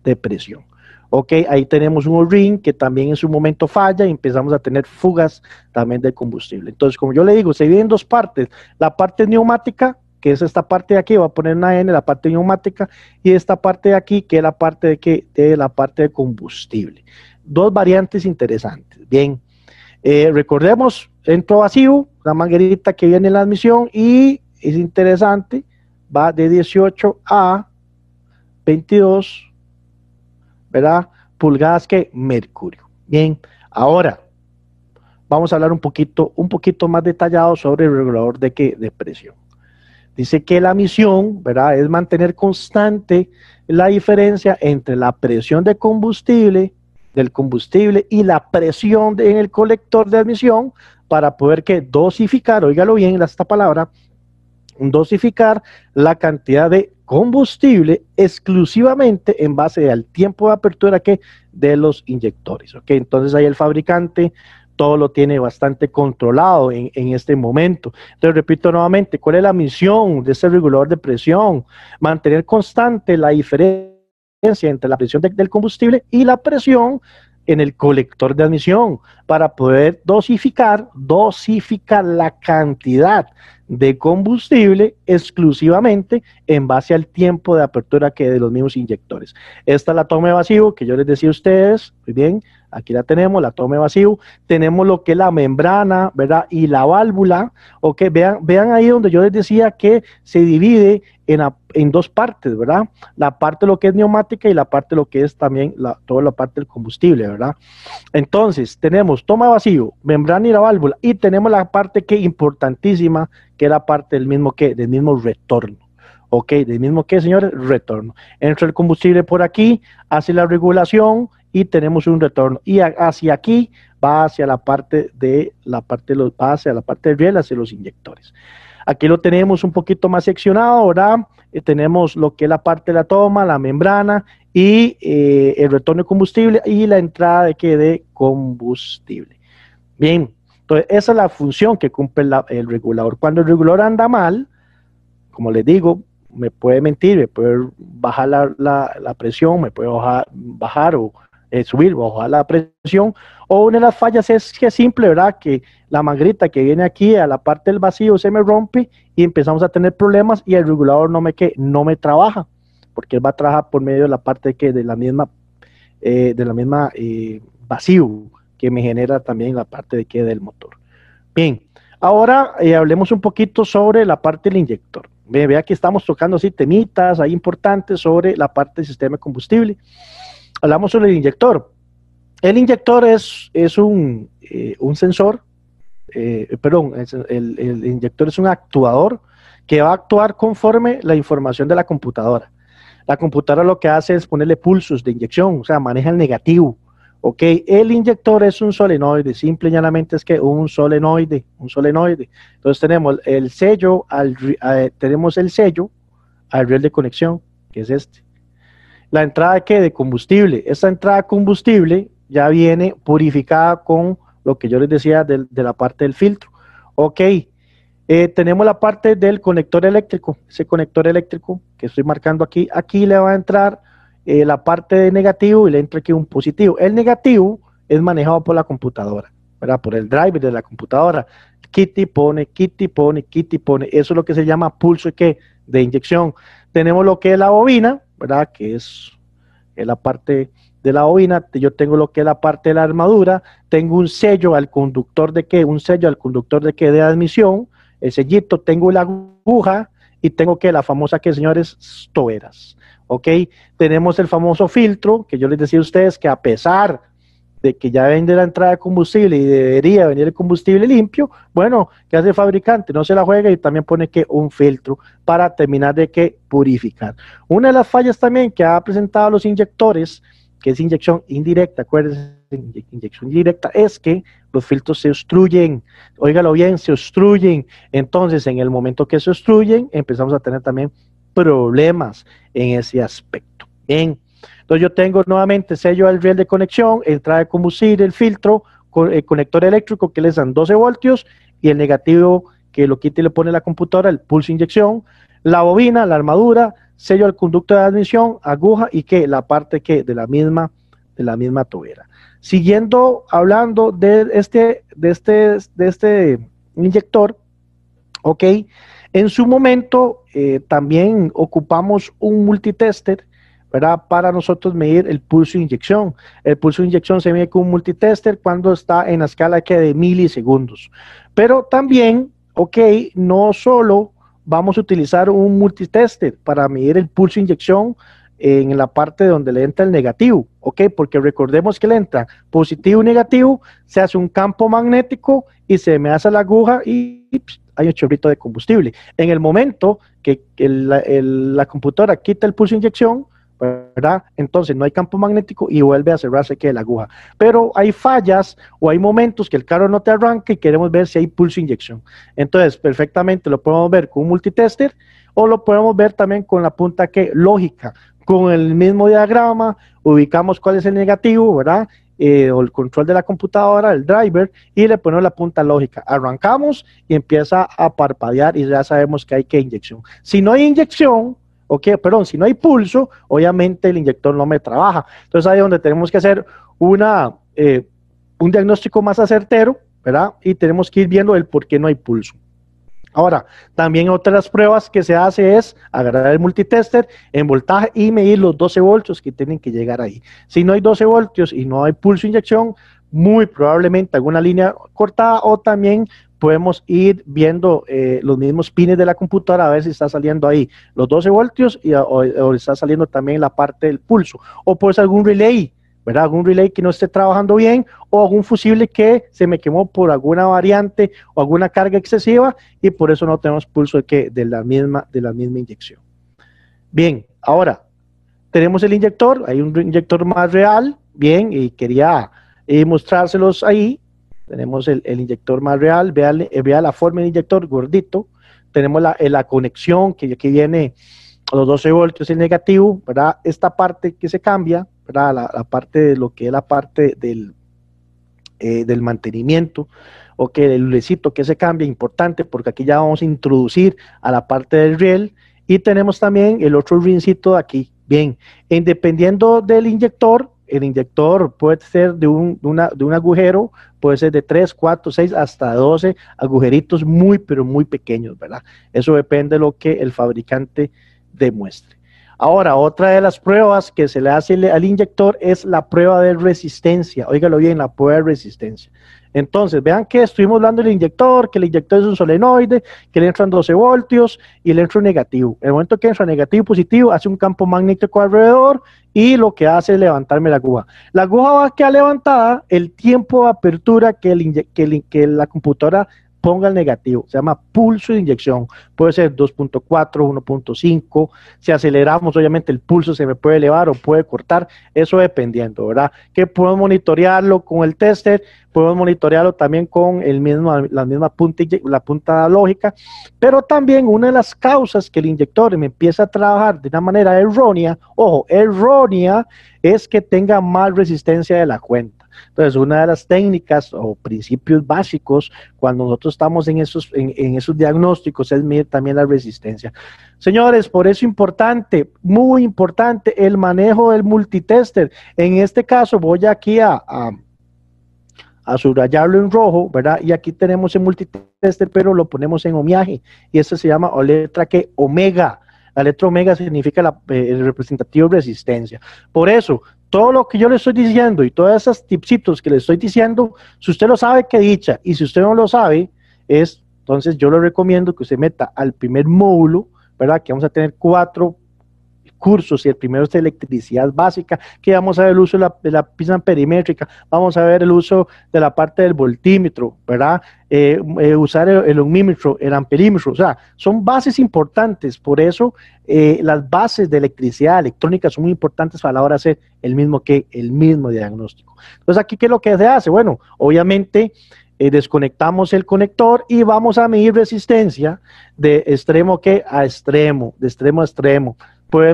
de presión. Ok, ahí tenemos un ring que también en su momento falla y empezamos a tener fugas también de combustible. Entonces, como yo le digo, se divide en dos partes. La parte neumática, que es esta parte de aquí, va a poner una N, la parte neumática, y esta parte de aquí, que es la parte de, que, de la parte de combustible. Dos variantes interesantes. Bien, eh, recordemos, centro vacío, la manguerita que viene en la admisión, y es interesante, va de 18 a 22, ¿verdad? Pulgadas que mercurio. Bien, ahora vamos a hablar un poquito, un poquito más detallado sobre el regulador de, que, de presión. Dice que la misión, ¿verdad? Es mantener constante la diferencia entre la presión de combustible, del combustible y la presión en el colector de admisión para poder que dosificar, óigalo bien esta palabra, dosificar la cantidad de combustible exclusivamente en base al tiempo de apertura que de los inyectores. Entonces ahí el fabricante todo lo tiene bastante controlado en, este momento. Entonces, repito nuevamente, ¿cuál es la misión de este regulador de presión? Mantener constante la diferencia entre la presión del combustible y la presión en el colector de admisión para poder dosificar, dosificar la cantidad de combustible exclusivamente en base al tiempo de apertura que de los mismos inyectores. Esta es la toma de vacío que yo les decía a ustedes, muy bien, Aquí la tenemos, la toma vacío. Tenemos lo que es la membrana, ¿verdad? Y la válvula. Ok, vean, vean ahí donde yo les decía que se divide en, dos partes, ¿verdad? La parte lo que es neumática y la parte lo que es también toda la parte del combustible, ¿verdad? Entonces, tenemos toma vacío, membrana y la válvula. Y tenemos la parte que importantísima, que es la parte del mismo que, del mismo retorno. Ok, del mismo qué, señores, retorno. Entra el combustible por aquí, hace la regulación, y tenemos un retorno. Y hacia aquí va hacia la parte de la parte de los, va hacia la parte de riel hacia los inyectores. Aquí lo tenemos un poquito más seccionado, ¿verdad? Eh, tenemos lo que es la parte de la toma, la membrana y eh, el retorno de combustible y la entrada de, que de combustible. Bien, entonces esa es la función que cumple el regulador. Cuando el regulador anda mal, como les digo, me puede mentir, me puede bajar la, presión, me puede bajar o, subir eh, subir bajo la presión. O una de las fallas es que es simple, ¿verdad? Que la mangrita que viene aquí a la parte del vacío se me rompe y empezamos a tener problemas y el regulador no me, que, no me trabaja, porque él va a trabajar por medio de la parte que de la misma, eh, de la misma eh, vacío que me genera también la parte de que del motor. Bien, ahora hablemos un poquito sobre la parte del inyector. Vea que estamos tocando así temitas ahí importantes sobre la parte del sistema de combustible. Hablamos sobre el inyector. El inyector es, es un, eh, sensor, eh, perdón, el, inyector es un actuador que va a actuar conforme la información de la computadora. La computadora lo que hace es ponerle pulsos de inyección, o sea, maneja el negativo. Ok, el inyector es un solenoide, simple y llanamente es que un solenoide, un solenoide. Entonces tenemos el sello, al, eh, tenemos el sello al riel de conexión, que es este la entrada que de combustible. Esa entrada de combustible ya viene purificada con lo que yo les decía de, la parte del filtro. Ok, eh, tenemos la parte del conector eléctrico. Ese conector eléctrico que estoy marcando aquí, aquí le va a entrar eh, la parte de negativo y le entra aquí un positivo. El negativo es manejado por la computadora, ¿verdad? por el driver de la computadora. Kitty pone, Kitty pone, Kitty pone. Eso es lo que se llama pulso qué de inyección. Tenemos lo que es la bobina, ¿verdad? Que es la parte de la bobina, yo tengo lo que es la parte de la armadura, tengo un sello al conductor de qué, un sello al conductor de qué de admisión, el sellito, tengo la aguja y tengo que la famosa que señores, toberas. ¿Ok? Tenemos el famoso filtro, que yo les decía a ustedes que a pesar de que ya vende la entrada de combustible y debería venir el combustible limpio, bueno, ¿qué hace el fabricante? No se la juega y también pone que un filtro para terminar de que purificar. Una de las fallas también que ha presentado los inyectores, que es inyección indirecta, acuérdense, inyección directa, es que los filtros se obstruyen, óigalo bien, se obstruyen. Entonces, en el momento que se obstruyen, empezamos a tener también problemas en ese aspecto. Bien. Entonces yo tengo nuevamente sello al riel de conexión, entrada de combustible, el filtro, el eh, conector eléctrico que le dan 12 voltios y el negativo que lo quita y le pone la computadora, el pulso inyección, la bobina, la armadura, sello al conducto de admisión, aguja y que la parte que de la misma de la misma tubera. Siguiendo hablando de este de este, este inyector, ok, en su momento eh, también ocupamos un multitester para nosotros medir el pulso de inyección. El pulso de inyección se mide con un multitester cuando está en la escala que de milisegundos. Pero también, ok, no solo vamos a utilizar un multitester para medir el pulso de inyección en la parte donde le entra el negativo, ¿ok? Porque recordemos que le entra positivo negativo, se hace un campo magnético y se me hace la aguja y, hay un chorrito de combustible. En el momento que, la, computadora quita el pulso de inyección, ¿verdad? Entonces no hay campo magnético y vuelve a cerrarse que la aguja. Pero hay fallas o hay momentos que el carro no te arranca y queremos ver si hay pulso inyección. Entonces, perfectamente lo podemos ver con un multitester o lo podemos ver también con la punta que lógica. Con el mismo diagrama ubicamos cuál es el negativo, ¿verdad? Eh, o el control de la computadora, el driver, y le ponemos la punta lógica. Arrancamos y empieza a parpadear y ya sabemos que hay que inyección. Si no hay inyección, ok, perdón, si no hay pulso, obviamente el inyector no me trabaja. Entonces ahí es donde tenemos que hacer una, eh, un diagnóstico más acertero, ¿verdad? Y tenemos que ir viendo el por qué no hay pulso. Ahora, también otras pruebas que se hace es agarrar el multitester en voltaje y medir los 12 voltios que tienen que llegar ahí. Si no hay 12 voltios y no hay pulso inyección, muy probablemente alguna línea cortada o también podemos ir viendo eh, los mismos pines de la computadora a ver si está saliendo ahí los 12 voltios y, o, está saliendo también la parte del pulso. O puede ser algún relay, ¿verdad? Algún relay que no esté trabajando bien o algún fusible que se me quemó por alguna variante o alguna carga excesiva y por eso no tenemos pulso de, que, de, la, misma, de la misma inyección. Bien, ahora tenemos el inyector, hay un inyector más real, bien, y quería eh, mostrárselos ahí tenemos el, inyector más real, vea, eh, vea, la forma del inyector gordito. Tenemos la, eh, conexión que aquí viene a los 12 voltios en negativo, ¿verdad? Esta parte que se cambia, ¿verdad? La, parte de lo que es la parte del, eh, del mantenimiento, o que el lucecito que se cambia, importante, porque aquí ya vamos a introducir a la parte del riel, y tenemos también el otro rincito de aquí. Bien, independiendo del inyector, el inyector puede ser de un, de un agujero, puede ser de 3, 4, 6, hasta 12 agujeritos muy, pero muy pequeños, ¿verdad? Eso depende de lo que el fabricante demuestre. Ahora, otra de las pruebas que se le hace al inyector es la prueba de resistencia. Óigalo bien, la prueba de resistencia. Entonces, vean que estuvimos hablando del inyector, que el inyector es un solenoide, que le entran 12 voltios y le entra un negativo. En el momento que entra negativo y positivo, hace un campo magnético alrededor y lo que hace es levantarme la aguja. La aguja va a quedar levantada el tiempo de apertura que la computadora ponga el negativo. Se llama pulso de inyección. Puede ser 2.4, 1.5. Si aceleramos, obviamente el pulso se me puede elevar o puede cortar. Eso dependiendo, ¿verdad? Que podemos monitorearlo con el tester, podemos monitorearlo también con el mismo, la misma punta, la punta lógica. Pero también una de las causas que el inyector me empieza a trabajar de una manera errónea, ojo, errónea, es que tenga más resistencia de la cuenta. Entonces, una de las técnicas o principios básicos cuando nosotros estamos en esos, en, esos diagnósticos es medir también la resistencia. Señores, por eso importante, muy importante, el manejo del multitester. En este caso, voy aquí a, a subrayarlo en rojo, ¿verdad? Y aquí tenemos el multitester, pero lo ponemos en homiaje. Y esto se llama o letra que omega. La letra omega significa eh, el representativo resistencia. Por eso, todo lo que yo le estoy diciendo y todas esas tipsitos que le estoy diciendo, si usted lo sabe, qué dicha. Y si usted no lo sabe, es, entonces yo le recomiendo que usted meta al primer módulo, ¿verdad? Que vamos a tener cuatro cursos, y el primero es de electricidad básica, que vamos a ver el uso de la, de perimétrica, vamos a ver el uso de la parte del voltímetro, ¿verdad? Eh, eh, usar el, el ohmímetro, el amperímetro, o sea, son bases importantes, por eso eh, las bases de electricidad electrónica son muy importantes a la hora de hacer el mismo que el mismo diagnóstico. Entonces, aquí, ¿qué es lo que se hace? Bueno, obviamente desconectamos el conector y vamos a medir resistencia de extremo que a extremo, de extremo a extremo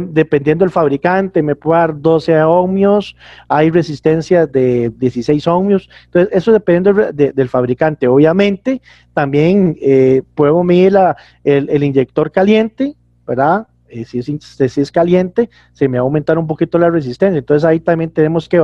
dependiendo del fabricante, me puede dar 12 ohmios, hay resistencias de 16 ohmios, entonces eso depende del fabricante. Obviamente, también eh, puedo medir el, inyector caliente, ¿verdad? Eh, si, es, caliente, se me va a aumentar un poquito la resistencia, entonces ahí también tenemos que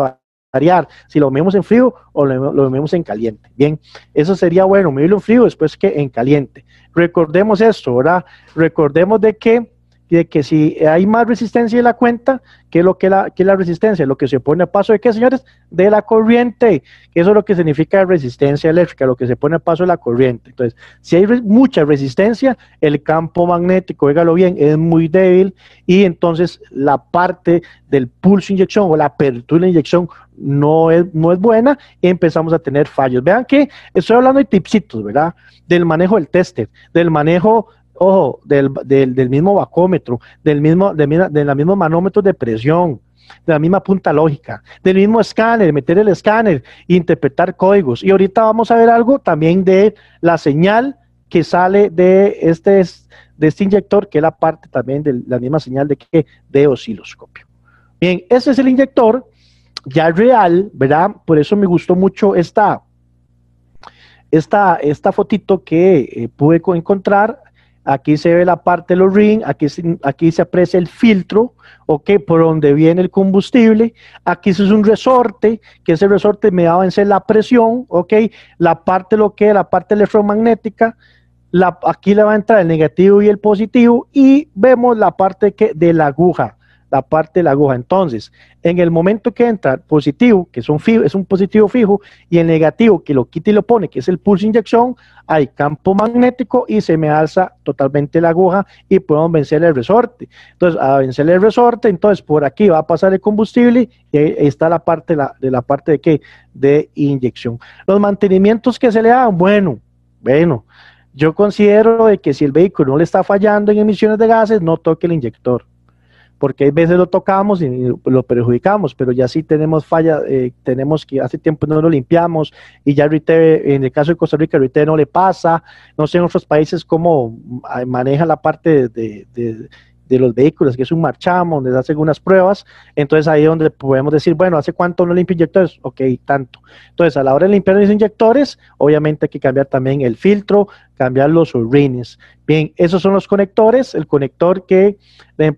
variar si lo medimos en frío o lo, lo medimos en caliente. Bien, eso sería bueno, medirlo en frío después que en caliente. Recordemos esto, ¿verdad? Recordemos de que de que si hay más resistencia en la cuenta, ¿qué es lo que la, es la resistencia? Lo que se pone a paso de qué, señores? De la corriente. Eso es lo que significa resistencia eléctrica, lo que se pone a paso de la corriente. Entonces, si hay mucha resistencia, el campo magnético, óigalo bien, es muy débil y entonces la parte del pulso inyección o la apertura de la inyección no es, no es buena y empezamos a tener fallos. Vean que estoy hablando de tipsitos, ¿verdad? Del manejo del tester, del manejo ojo, del, mismo vacómetro, del mismo, de, manómetro de presión, de la misma punta lógica, del mismo escáner, meter el escáner, interpretar códigos. Y ahorita vamos a ver algo también de la señal que sale de este, este inyector, que es la parte también de la misma señal de, que, de osciloscopio. Bien, ese es el inyector ya real, ¿verdad? Por eso me gustó mucho esta, esta, esta fotito que eh, pude encontrar aquí se ve la parte de los ring, aquí, aquí se aprecia el filtro, ok, por donde viene el combustible, aquí se es un resorte, que ese resorte me va a vencer la presión, ok, la parte lo que es la parte electromagnética, la, aquí le va a entrar el negativo y el positivo, y vemos la parte que, de la aguja, la parte de la aguja. Entonces, en el momento que entra positivo, que es un, es un positivo fijo, y el negativo que lo quita y lo pone, que es el pulso inyección, hay campo magnético y se me alza totalmente la aguja y podemos vencer el resorte. Entonces, a vencer el resorte, entonces por aquí va a pasar el combustible y ahí está la parte, la, de la parte de qué? De inyección. Los mantenimientos que se le dan, bueno, bueno, yo considero de que si el vehículo no le está fallando en emisiones de gases, no toque el inyector porque a veces lo tocamos y lo perjudicamos, pero ya sí tenemos falla, eh, tenemos que hace tiempo no lo limpiamos y ya Rite, en el caso de Costa Rica, Rite no le pasa, no sé en otros países cómo mm, maneja la parte de de los vehículos, que es un marchamo, donde se hacen unas pruebas, entonces ahí es donde podemos decir, bueno, ¿hace cuánto no limpio inyectores? Ok, tanto. Entonces, a la hora de limpiar los inyectores, obviamente hay que cambiar también el filtro, cambiar los urines. Bien, esos son los conectores, el conector que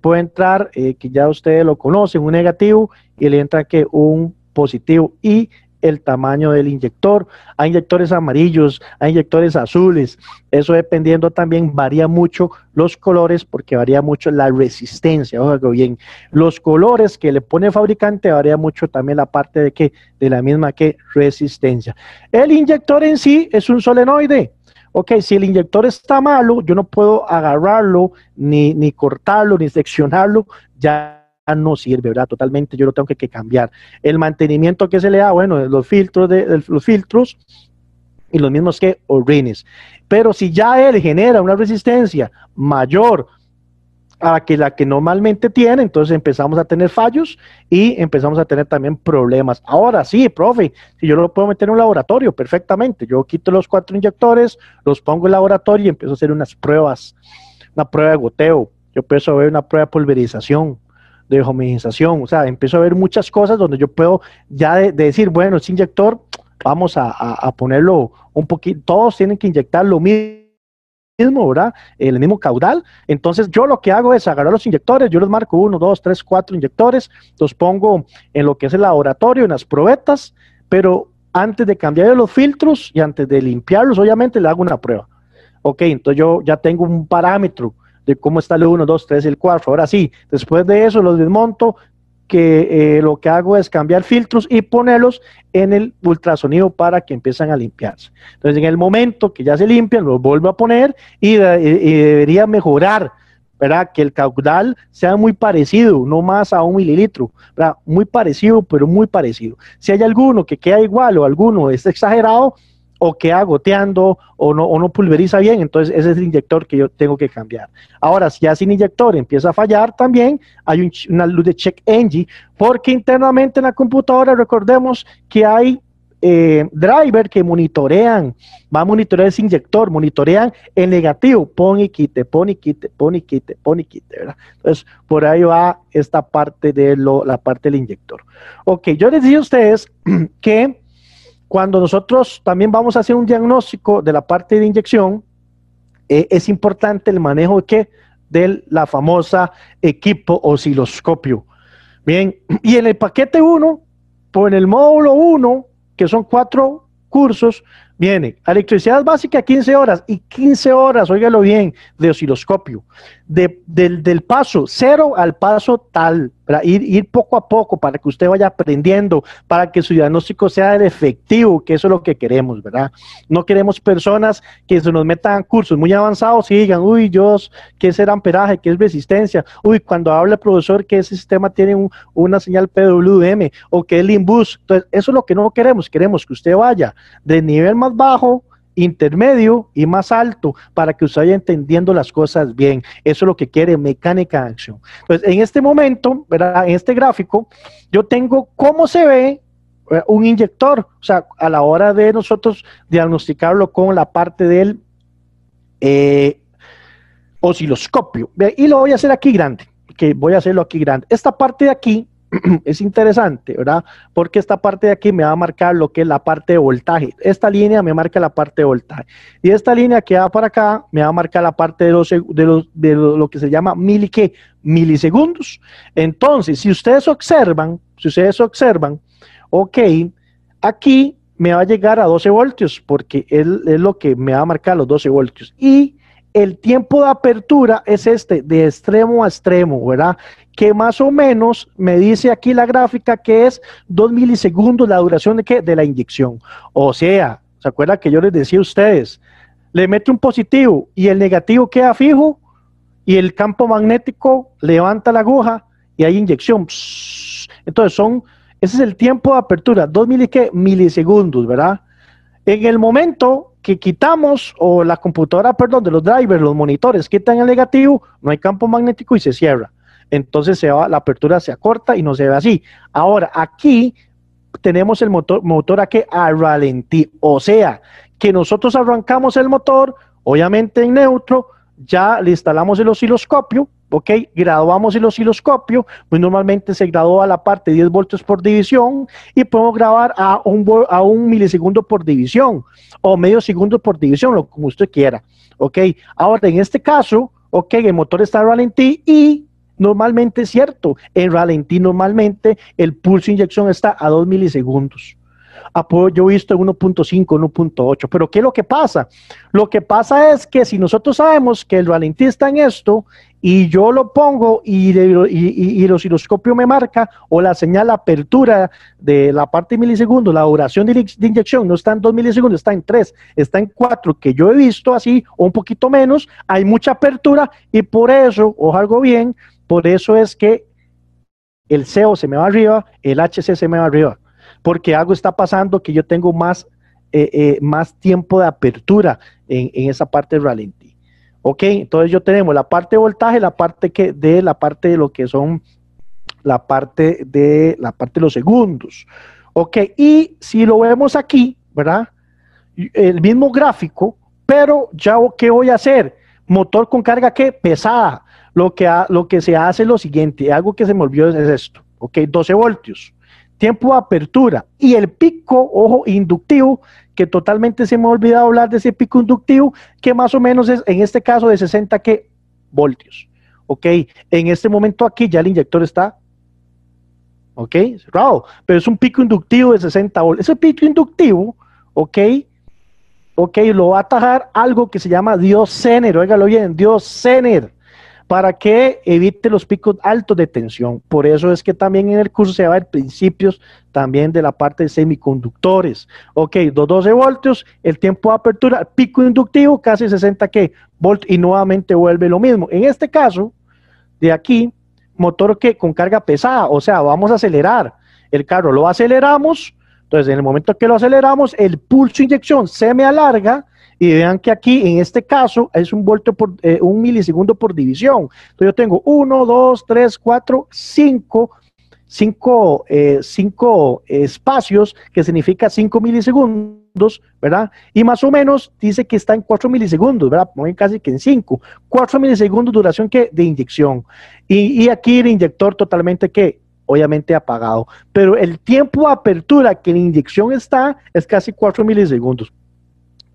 puede entrar, eh, que ya ustedes lo conocen, un negativo, y le entra que un positivo, y el tamaño del inyector. Hay inyectores amarillos, hay inyectores azules. Eso dependiendo también varía mucho los colores porque varía mucho la resistencia. Ojo bien, los colores que le pone el fabricante varía mucho también la parte de que de la misma que resistencia. El inyector en sí es un solenoide. Ok, si el inyector está malo, yo no puedo agarrarlo, ni, ni cortarlo, ni seccionarlo, ya no sirve, ¿verdad? Totalmente, yo lo tengo que, cambiar. El mantenimiento que se le da, bueno, los filtros, los filtros y los mismos que orines. Pero si ya él genera una resistencia mayor a que la que normalmente tiene, entonces empezamos a tener fallos y empezamos a tener también problemas. Ahora sí, profe, si yo lo puedo meter en un laboratorio perfectamente, yo quito los cuatro inyectores, los pongo en laboratorio y empiezo a hacer unas pruebas, una prueba de goteo, yo empiezo a ver una prueba de pulverización, de hominización, O sea, empiezo a ver muchas cosas donde yo puedo ya decir, bueno, este inyector, vamos a, ponerlo un poquito, todos tienen que inyectar lo mismo ¿verdad? El mismo caudal. Entonces, yo lo que hago es agarrar los inyectores, yo los marco uno, dos, tres, cuatro inyectores, los pongo en lo que es el laboratorio, en las probetas, pero antes de cambiar los filtros y antes de limpiarlos, obviamente le hago una prueba. Ok, entonces yo ya tengo un parámetro de cómo está el 1, 2, 3 y el 4. Ahora sí, después de eso los desmonto, que eh, lo que hago es cambiar filtros y ponerlos en el ultrasonido para que empiezan a limpiarse. Entonces, en el momento que ya se limpian, los vuelvo a poner eh, y, debería mejorar, ¿verdad? Que el caudal sea muy parecido, no más a un mililitro, ¿verdad? Muy parecido, pero muy parecido. Si hay alguno que queda igual o alguno es exagerado, o que goteando o no, no pulveriza bien, entonces ese es el inyector que yo tengo que cambiar. Ahora, si ya sin inyector empieza a fallar también, hay una luz de check engine, porque internamente en la computadora recordemos que hay eh, driver que monitorean, va a monitorear ese inyector, monitorean el negativo, pon y quite, pon y quite, pon y quite, pon y quite, ¿verdad? Entonces, por ahí va esta parte de lo, la parte del inyector. Ok, yo les dije a ustedes que cuando nosotros también vamos a hacer un diagnóstico de la parte de inyección, eh, es importante el manejo de, qué? de la famosa equipo osciloscopio. Bien, y en el paquete 1, pues en el módulo 1, que son cuatro cursos, viene electricidad básica 15 horas y 15 horas, óigalo bien, de osciloscopio, de, del, del, paso cero al paso tal, para ir, ir poco a poco para que usted vaya aprendiendo, para que su diagnóstico sea efectivo, que eso es lo que queremos, ¿verdad? No queremos personas que se nos metan cursos muy avanzados y digan, uy, Dios, ¿qué es el amperaje? ¿Qué es resistencia? Uy, cuando habla el profesor que ese sistema tiene una señal PWM o que es Limbus. Entonces, eso es lo que no queremos, queremos que usted vaya de nivel más bajo, intermedio y más alto para que usted vaya entendiendo las cosas bien. Eso es lo que quiere mecánica de acción. Entonces, pues, en este momento, en este gráfico, yo tengo cómo se ve eh, un inyector, o sea, a la hora de nosotros diagnosticarlo con la parte del eh, osciloscopio. Y lo voy a hacer aquí grande, que voy a hacerlo aquí grande. Esta parte de aquí es interesante, ¿verdad? Porque esta parte de aquí me va a marcar lo que es la parte de voltaje. Esta línea me marca la parte de voltaje. Y esta línea que va para acá me va a marcar la parte de, los, de, de lo que se llama milisegundos. Entonces, si ustedes observan, si ustedes observan, ok, aquí me va a llegar a 12 voltios porque es lo que me va a marcar los 12 voltios. Y el tiempo de apertura es este, de extremo a extremo, ¿verdad? que más o menos me dice aquí la gráfica que es 2 milisegundos la duración de, de la inyección. O sea, ¿se acuerdan que yo les decía a ustedes? Le mete un positivo y el negativo queda fijo y el campo magnético levanta la aguja y hay inyección. Entonces son, ese es el tiempo de apertura, 2 milisegundos, ¿verdad? En el momento que quitamos, o la computadora, perdón, de los drivers, los monitores, quitan el negativo, no hay campo magnético y se cierra entonces se va, la apertura se acorta y no se ve así. Ahora, aquí tenemos el motor, motor a que a ralentí, o sea, que nosotros arrancamos el motor, obviamente en neutro, ya le instalamos el osciloscopio, ¿ok? Graduamos el osciloscopio, pues normalmente se a la parte 10 voltios por división y podemos grabar a un, a un milisegundo por división o medio segundo por división, lo como usted quiera, ¿ok? Ahora, en este caso, ¿ok? El motor está ralentí y normalmente es cierto, en ralentí normalmente el pulso inyección está a 2 milisegundos. yo he visto en 1.5, 1.8, pero ¿qué es lo que pasa? Lo que pasa es que si nosotros sabemos que el ralentí está en esto y yo lo pongo y, el osciloscopio me marca o la señal apertura de la parte de milisegundos, la duración de, inyección no está en 2 milisegundos, está en 3, está en 4, que yo he visto así o un poquito menos, hay mucha apertura y por eso, ojalá algo bien, por eso es que el CO se me va arriba, el HC se me va arriba, porque algo está pasando que yo tengo más, eh, eh, más tiempo de apertura en, esa parte de ralentí. Ok, entonces yo tenemos la parte de voltaje, la parte que de la parte de lo que son la parte de la parte de los segundos. Ok, y si lo vemos aquí, ¿verdad? El mismo gráfico, pero ya qué voy a hacer? Motor con carga que pesada lo que, lo que se hace es lo siguiente, algo que se me olvidó es, esto, ok, 12 voltios, tiempo de apertura y el pico, ojo, inductivo, que totalmente se me ha olvidado hablar de ese pico inductivo, que más o menos es en este caso de 60 voltios. Ok, en este momento aquí ya el inyector está, ok, cerrado, pero es un pico inductivo de 60 voltios. Ese pico inductivo, ok, ok, lo va a atajar algo que se llama Dios dioscener, óigalo bien, cenero para que evite los picos altos de tensión. Por eso es que también en el curso se va a ver principios también de la parte de semiconductores. Ok, 12 voltios, el tiempo de apertura, pico inductivo, casi 60 voltios, volt y nuevamente vuelve lo mismo. En este caso, de aquí, motor que con carga pesada, o sea, vamos a acelerar. El carro lo aceleramos, entonces en el momento que lo aceleramos, el pulso inyección se me alarga, y vean que aquí en este caso es un voltio por eh, un milisegundo por división. Entonces yo tengo 1, 2, 3, 4, 5 Cinco, eh, cinco, espacios, que significa 5 milisegundos, ¿verdad? Y más o menos dice que está en 4 milisegundos, ¿verdad? Muy casi que en 5. 4 milisegundos duración que de inyección. Y, aquí el inyector totalmente que obviamente apagado. Pero el tiempo de apertura que la inyección está es casi 4 milisegundos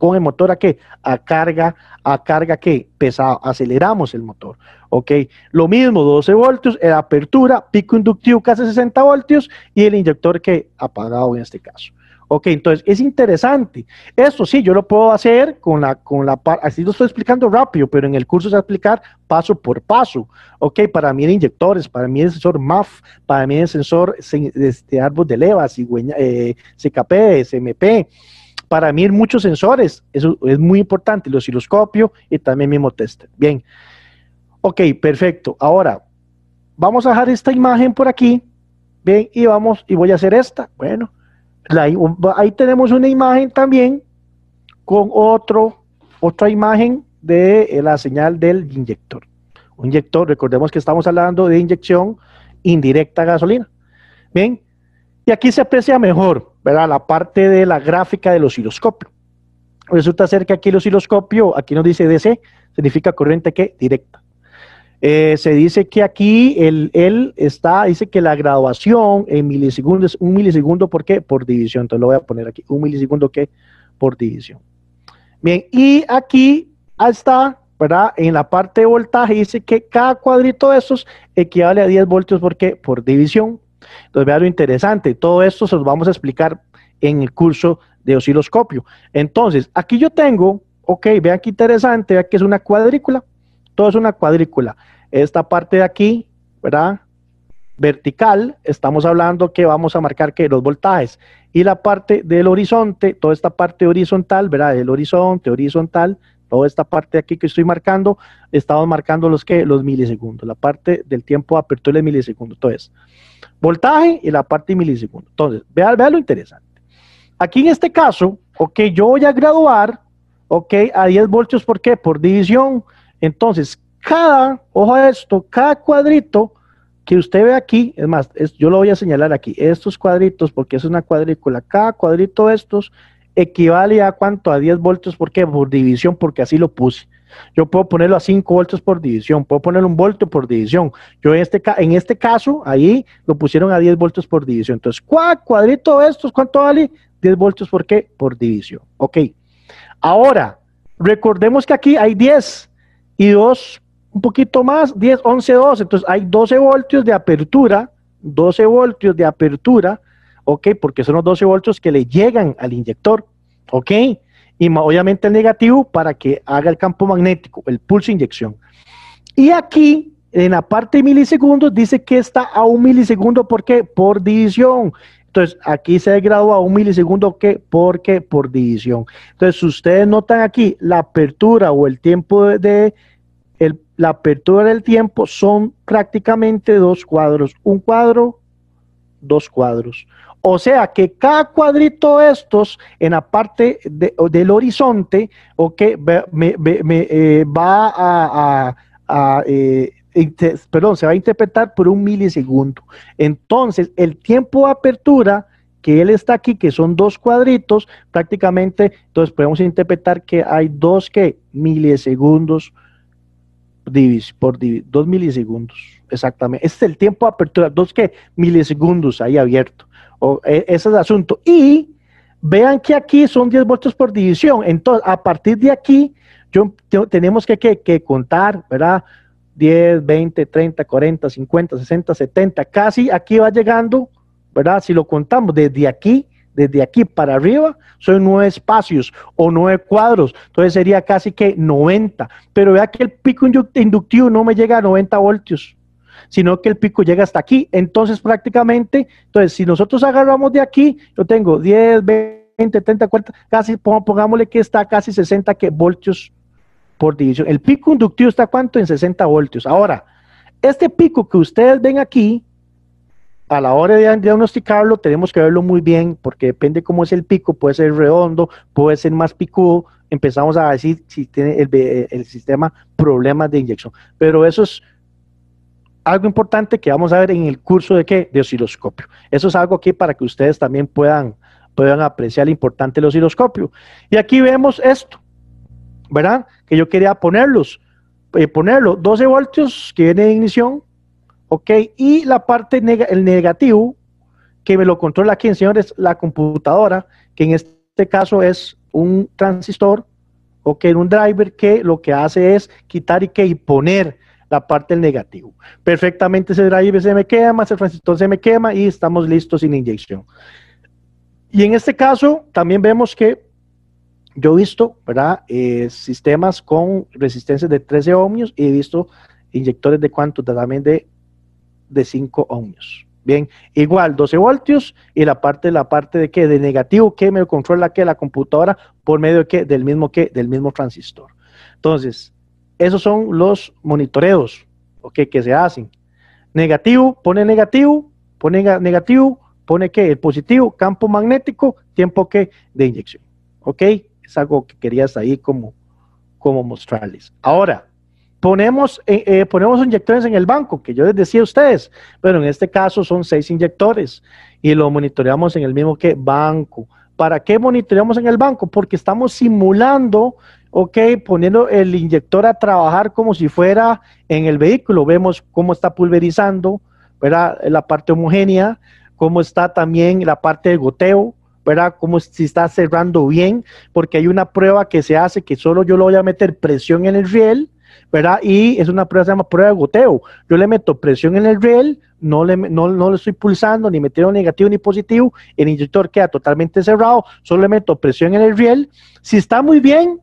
con el motor a qué? A carga, a carga que pesado, aceleramos el motor. Ok, lo mismo, 12 voltios, la eh, apertura, pico inductivo casi 60 voltios y el inyector que apagado en este caso. Ok, entonces es interesante. Esto sí, yo lo puedo hacer con la, con la así lo estoy explicando rápido, pero en el curso se va a explicar paso por paso. Ok, para mí el inyectores, para mí el sensor MAF, para mí el sensor este, árbol de levas, cigüeña, eh, CKP, SMP para mí muchos sensores, eso es muy importante, el osciloscopio y también mismo test. Bien, ok, perfecto. Ahora, vamos a dejar esta imagen por aquí, bien, y vamos, y voy a hacer esta. Bueno, ahí tenemos una imagen también con otro, otra imagen de la señal del inyector. Un inyector, recordemos que estamos hablando de inyección indirecta a gasolina. Bien, y aquí se aprecia mejor la parte de la gráfica del osciloscopio. Resulta ser que aquí el osciloscopio, aquí nos dice DC, significa corriente que directa. Eh, se dice que aquí él el, está, dice que la graduación en milisegundos, un milisegundo, ¿por qué? Por división. Entonces lo voy a poner aquí, un milisegundo ¿qué? por división. Bien, y aquí está, ¿verdad? En la parte de voltaje dice que cada cuadrito de esos equivale a 10 voltios, ¿por qué? Por división. Entonces, vea lo interesante. Todo esto se los vamos a explicar en el curso de osciloscopio. Entonces, aquí yo tengo, ok, vean qué interesante, vean que es una cuadrícula. Todo es una cuadrícula. Esta parte de aquí, ¿verdad? Vertical, estamos hablando que vamos a marcar que los voltajes. Y la parte del horizonte, toda esta parte horizontal, ¿verdad? El horizonte, horizontal, toda esta parte aquí que estoy marcando, estamos marcando los que los milisegundos, la parte del tiempo de apertura de milisegundos. Entonces, voltaje y la parte de milisegundos. Entonces, vea, vea lo interesante. Aquí en este caso, ok, yo voy a graduar, ok, a 10 voltios, ¿por qué? Por división. Entonces, cada, ojo a esto, cada cuadrito que usted ve aquí, es más, yo lo voy a señalar aquí, estos cuadritos, porque es una cuadrícula, cada cuadrito de estos equivale a cuánto, a 10 voltios, ¿por qué? Por división, porque así lo puse. Yo puedo ponerlo a 5 voltios por división, puedo poner un voltio por división. Yo en este, en este caso, ahí lo pusieron a 10 voltios por división. Entonces, cuadrito de estos, ¿cuánto vale? 10 voltios, ¿por qué? Por división. Ok. Ahora, recordemos que aquí hay 10 y 2, un poquito más, 10, 11, 12. Entonces, hay 12 voltios de apertura, 12 voltios de apertura ¿ok? Porque son los 12 voltios que le llegan al inyector, ¿ok? Y obviamente el negativo para que haga el campo magnético, el pulso inyección. Y aquí, en la parte de milisegundos, dice que está a un milisegundo, ¿por qué? Por división. Entonces, aquí se degradó a un milisegundo, ¿qué? porque Por división. Entonces, ustedes notan aquí la apertura o el tiempo de, la apertura del tiempo son prácticamente dos cuadros. Un cuadro, dos cuadros. O sea que cada cuadrito de estos en la parte del horizonte, o que me, eh, va a, eh, se va a interpretar por un milisegundo. Entonces, el tiempo de apertura que él está aquí, que son dos cuadritos, prácticamente, entonces podemos interpretar que hay dos que milisegundos por dos milisegundos, exactamente. Este es el tiempo de apertura, dos que milisegundos ahí abierto. O, e, ese es el asunto. Y vean que aquí son 10 voltios por división. Entonces, a partir de aquí, yo, tenemos que, que contar, ¿verdad? 10, 20, 30, 40, 50, 60, 70. Casi aquí va llegando, ¿verdad? Si lo contamos desde aquí, desde aquí para arriba, son nueve espacios o nueve cuadros, entonces sería casi que 90. Pero vea que el pico inductivo no me llega a 90 voltios sino que el pico llega hasta aquí. Entonces, prácticamente, entonces, si nosotros agarramos de aquí, yo tengo 10, 20, 30, 40, casi, pongámosle que está casi 60 voltios por división. El pico inductivo está cuánto? En 60 voltios. Ahora, este pico que ustedes ven aquí, a la hora de diagnosticarlo tenemos que verlo muy bien porque depende cómo es el pico, puede ser redondo, puede ser más picudo, empezamos a decir si tiene el sistema problemas de inyección. Pero eso es algo importante que vamos a ver en el curso de qué? De osciloscopio. Eso es algo aquí para que ustedes también puedan, puedan apreciar lo importante del osciloscopio. Y aquí vemos esto, ¿verdad? Que yo quería ponerlos, eh, ponerlo 12 voltios que viene de ignición, ok, y la parte, negativa, el negativo, que me lo controla aquí, señores, la computadora, que en este caso es un transistor, ok, un driver que lo que hace es quitar y que y poner la parte del negativo. Perfectamente ese drive se me quema, ese transistor se me quema y estamos listos sin inyección. Y en este caso también vemos que yo he visto ¿verdad? Eh, sistemas con resistencias de 13 ohmios y he visto inyectores de cuántos también de, 5 ohmios. Bien, igual 12 voltios y la parte, la parte de que de negativo que me controla que la computadora por medio de qué, del mismo que del mismo transistor. Entonces, esos son los monitoreos que se hacen. Negativo, pone negativo, pone negativo, pone que el positivo, campo magnético, tiempo que de inyección. ¿Ok? Es algo que querías ahí como, como mostrarles. Ahora, ponemos, eh, eh, ponemos inyectores en el banco, que yo les decía a ustedes, pero en este caso son seis inyectores y lo monitoreamos en el mismo que banco. ¿Para qué monitoreamos en el banco? Porque estamos simulando ok, poniendo el inyector a trabajar como si fuera en el vehículo, vemos cómo está pulverizando, ¿verdad? La parte homogénea, cómo está también la parte de goteo, ¿verdad? Cómo si está cerrando bien, porque hay una prueba que se hace que solo yo le voy a meter presión en el riel, ¿verdad? Y es una prueba, que se llama prueba de goteo. Yo le meto presión en el riel, no le, no, no le estoy pulsando ni metiendo negativo ni positivo, el inyector queda totalmente cerrado, solo le meto presión en el riel. Si está muy bien,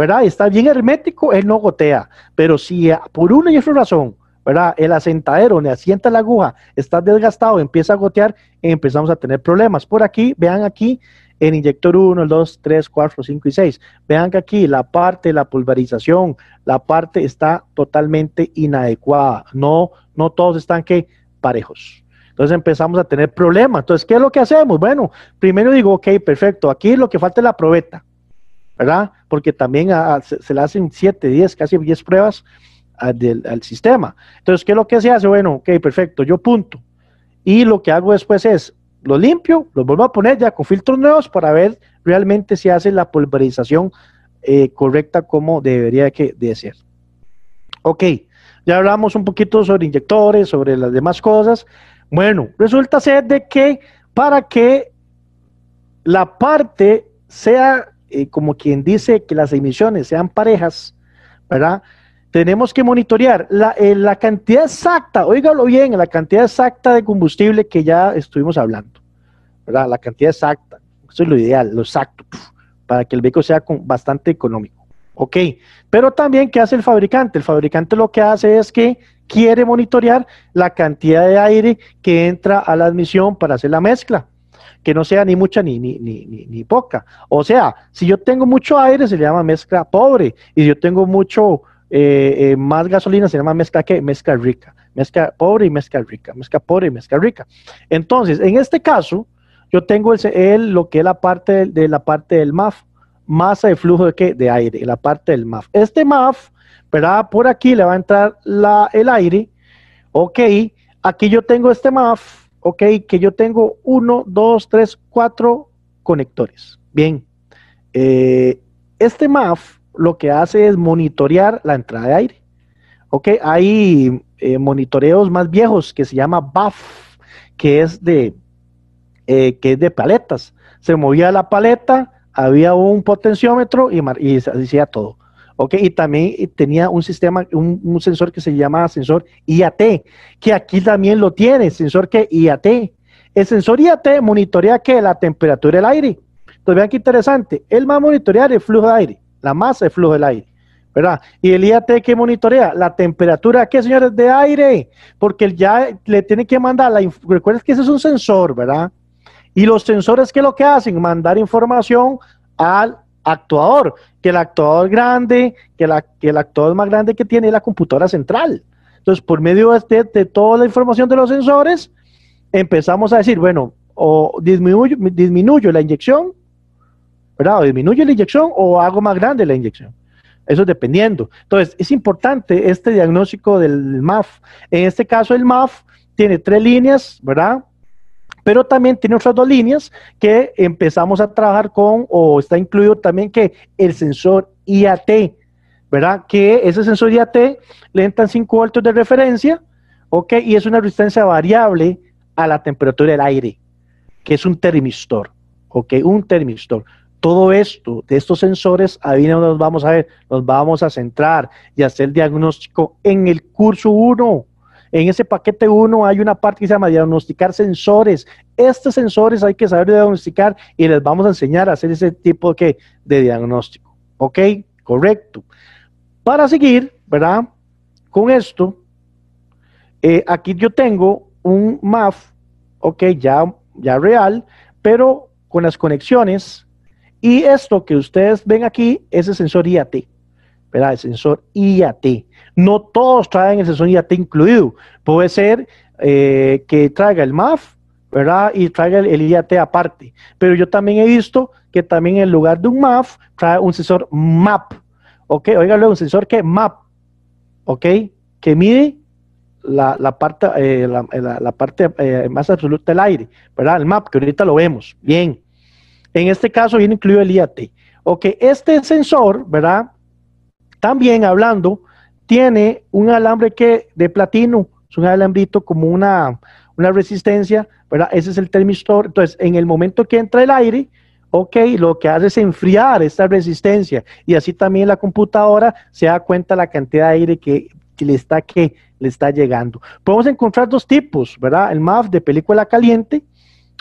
¿verdad? Está bien hermético, él no gotea, pero si eh, por una y otra razón, ¿verdad? El asentadero le asienta la aguja está desgastado, empieza a gotear, empezamos a tener problemas. Por aquí, vean aquí, en inyector 1, el 2, 3, 4, 5 y 6. Vean que aquí la parte, la pulverización, la parte está totalmente inadecuada. No, no todos están que parejos. Entonces empezamos a tener problemas. Entonces, ¿qué es lo que hacemos? Bueno, primero digo, ok, perfecto, aquí lo que falta es la probeta. ¿verdad? Porque también se, le hacen 7, 10, casi 10 pruebas al sistema. Entonces, ¿qué es lo que se hace? Bueno, ok, perfecto, yo punto. Y lo que hago después es, lo limpio, lo vuelvo a poner ya con filtros nuevos para ver realmente si hace la pulverización eh, correcta como debería que, de ser. Ok, ya hablamos un poquito sobre inyectores, sobre las demás cosas. Bueno, resulta ser de que para que la parte sea eh, como quien dice, que las emisiones sean parejas, ¿verdad? Tenemos que monitorear eh, la, cantidad exacta, óigalo bien, la cantidad exacta de combustible que ya estuvimos hablando, ¿verdad? La cantidad exacta, eso es lo ideal, lo exacto, para que el vehículo sea bastante económico. Ok, pero también, ¿qué hace el fabricante? El fabricante lo que hace es que quiere monitorear la cantidad de aire que entra a la admisión para hacer la mezcla que no sea ni mucha ni, ni, ni, poca. O sea, si yo tengo mucho aire se le llama mezcla pobre y si yo tengo mucho eh, eh, más gasolina se llama mezcla qué mezcla rica, mezcla pobre y mezcla rica, mezcla pobre y mezcla rica. Entonces, en este caso, yo tengo el, el lo que es la parte de, la parte del MAF, masa de flujo de, ¿qué? de aire, la parte del MAF. Este MAF, ¿verdad? Por aquí le va a entrar la, el aire, ok, aquí yo tengo este MAF, ok, que yo tengo uno, dos, tres, cuatro conectores. Bien, eh, este MAF lo que hace es monitorear la entrada de aire. Ok, hay eh, monitoreos más viejos que se llama BAF, que es de, eh, que es de paletas. Se movía la paleta, había un potenciómetro y, y se hacía todo. ¿ok? Y también eh, tenía un sistema, un, sensor que se llama sensor IAT, que aquí también lo tiene, sensor que IAT. El sensor IAT monitorea que la temperatura del aire. Entonces, vean qué interesante, él va a monitorear el flujo de aire, la masa de flujo del aire. ¿verdad? Y el IAT que monitorea la temperatura, ¿qué señores? De aire, porque ya le tiene que mandar la recuerden que ese es un sensor, ¿verdad? Y los sensores, ¿qué es lo que hacen? Mandar información al actuador, que el actuador grande, que, la, que el actuador más grande que tiene es la computadora central. Entonces, por medio de, este, toda la información de los sensores, empezamos a decir, bueno, o disminuyo, la inyección, ¿verdad? O disminuyo la inyección o hago más grande la inyección. Eso es dependiendo. Entonces, es importante este diagnóstico del MAF. En este caso, el MAF tiene tres líneas, ¿verdad? Pero también tiene otras dos líneas que empezamos a trabajar con, o está incluido también que el sensor IAT, ¿verdad? Que ese sensor IAT le entran 5 voltios de referencia, ¿ok? Y es una resistencia variable a la temperatura del aire, que es un termistor, ¿ok? Un termistor todo esto, de estos sensores, ahí no nos vamos a ver, nos vamos a centrar y hacer el diagnóstico en el curso 1. En ese paquete 1 hay una parte que se llama diagnosticar sensores. Estos sensores hay que saber diagnosticar y les vamos a enseñar a hacer ese tipo de, diagnóstico. ¿Ok? Correcto. Para seguir, ¿verdad? Con esto, eh, aquí yo tengo un MAF, ok, ya, ya real, pero con las conexiones. Y esto que ustedes ven aquí es el sensor IAT. ¿verdad? El sensor IAT. No todos traen el sensor IAT incluido. Puede ser eh, que traiga el MAF, ¿verdad? Y traiga el, IAT aparte. Pero yo también he visto que también en lugar de un MAF trae un sensor MAP. ¿Ok? Oigan, un sensor que MAP. ¿Ok? Que mide la, parte, la, parte eh, eh, más absoluta del aire, ¿verdad? El MAP, que ahorita lo vemos. Bien. En este caso viene incluido el IAT. Ok, este sensor, ¿verdad? También hablando, tiene un alambre que de platino, es un alambrito como una, resistencia, ¿verdad? Ese es el termistor. Entonces, en el momento que entra el aire, ok, lo que hace es enfriar esta resistencia y así también la computadora se da cuenta la cantidad de aire que, le está que le está llegando. Podemos encontrar dos tipos, ¿verdad? El MAF de película caliente,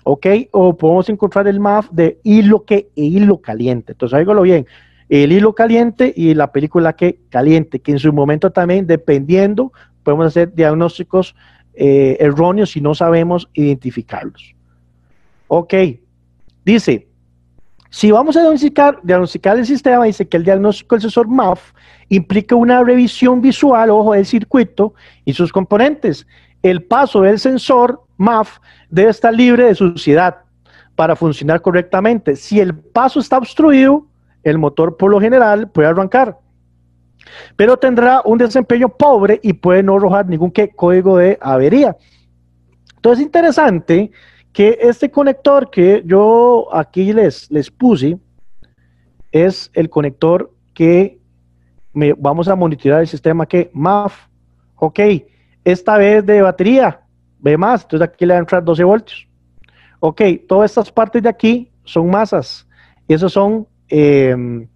ok, o podemos encontrar el MAF de hilo que hilo caliente. Entonces, hágalo bien. El hilo caliente y la película que caliente, que en su momento también, dependiendo, podemos hacer diagnósticos eh, erróneos si no sabemos identificarlos. Ok, dice, si vamos a diagnosticar, diagnosticar, el sistema, dice que el diagnóstico del sensor MAF implica una revisión visual, ojo, del circuito y sus componentes. El paso del sensor MAF debe estar libre de suciedad para funcionar correctamente. Si el paso está obstruido, el motor por lo general puede arrancar, pero tendrá un desempeño pobre y puede no arrojar ningún código de avería. Entonces, es interesante que este conector que yo aquí les, les puse es el conector que vamos a monitorear el sistema que MAF. Ok, esta vez de batería, ve más, entonces aquí le va a entrar 12 voltios. Ok, todas estas partes de aquí son masas. y Esos son Em,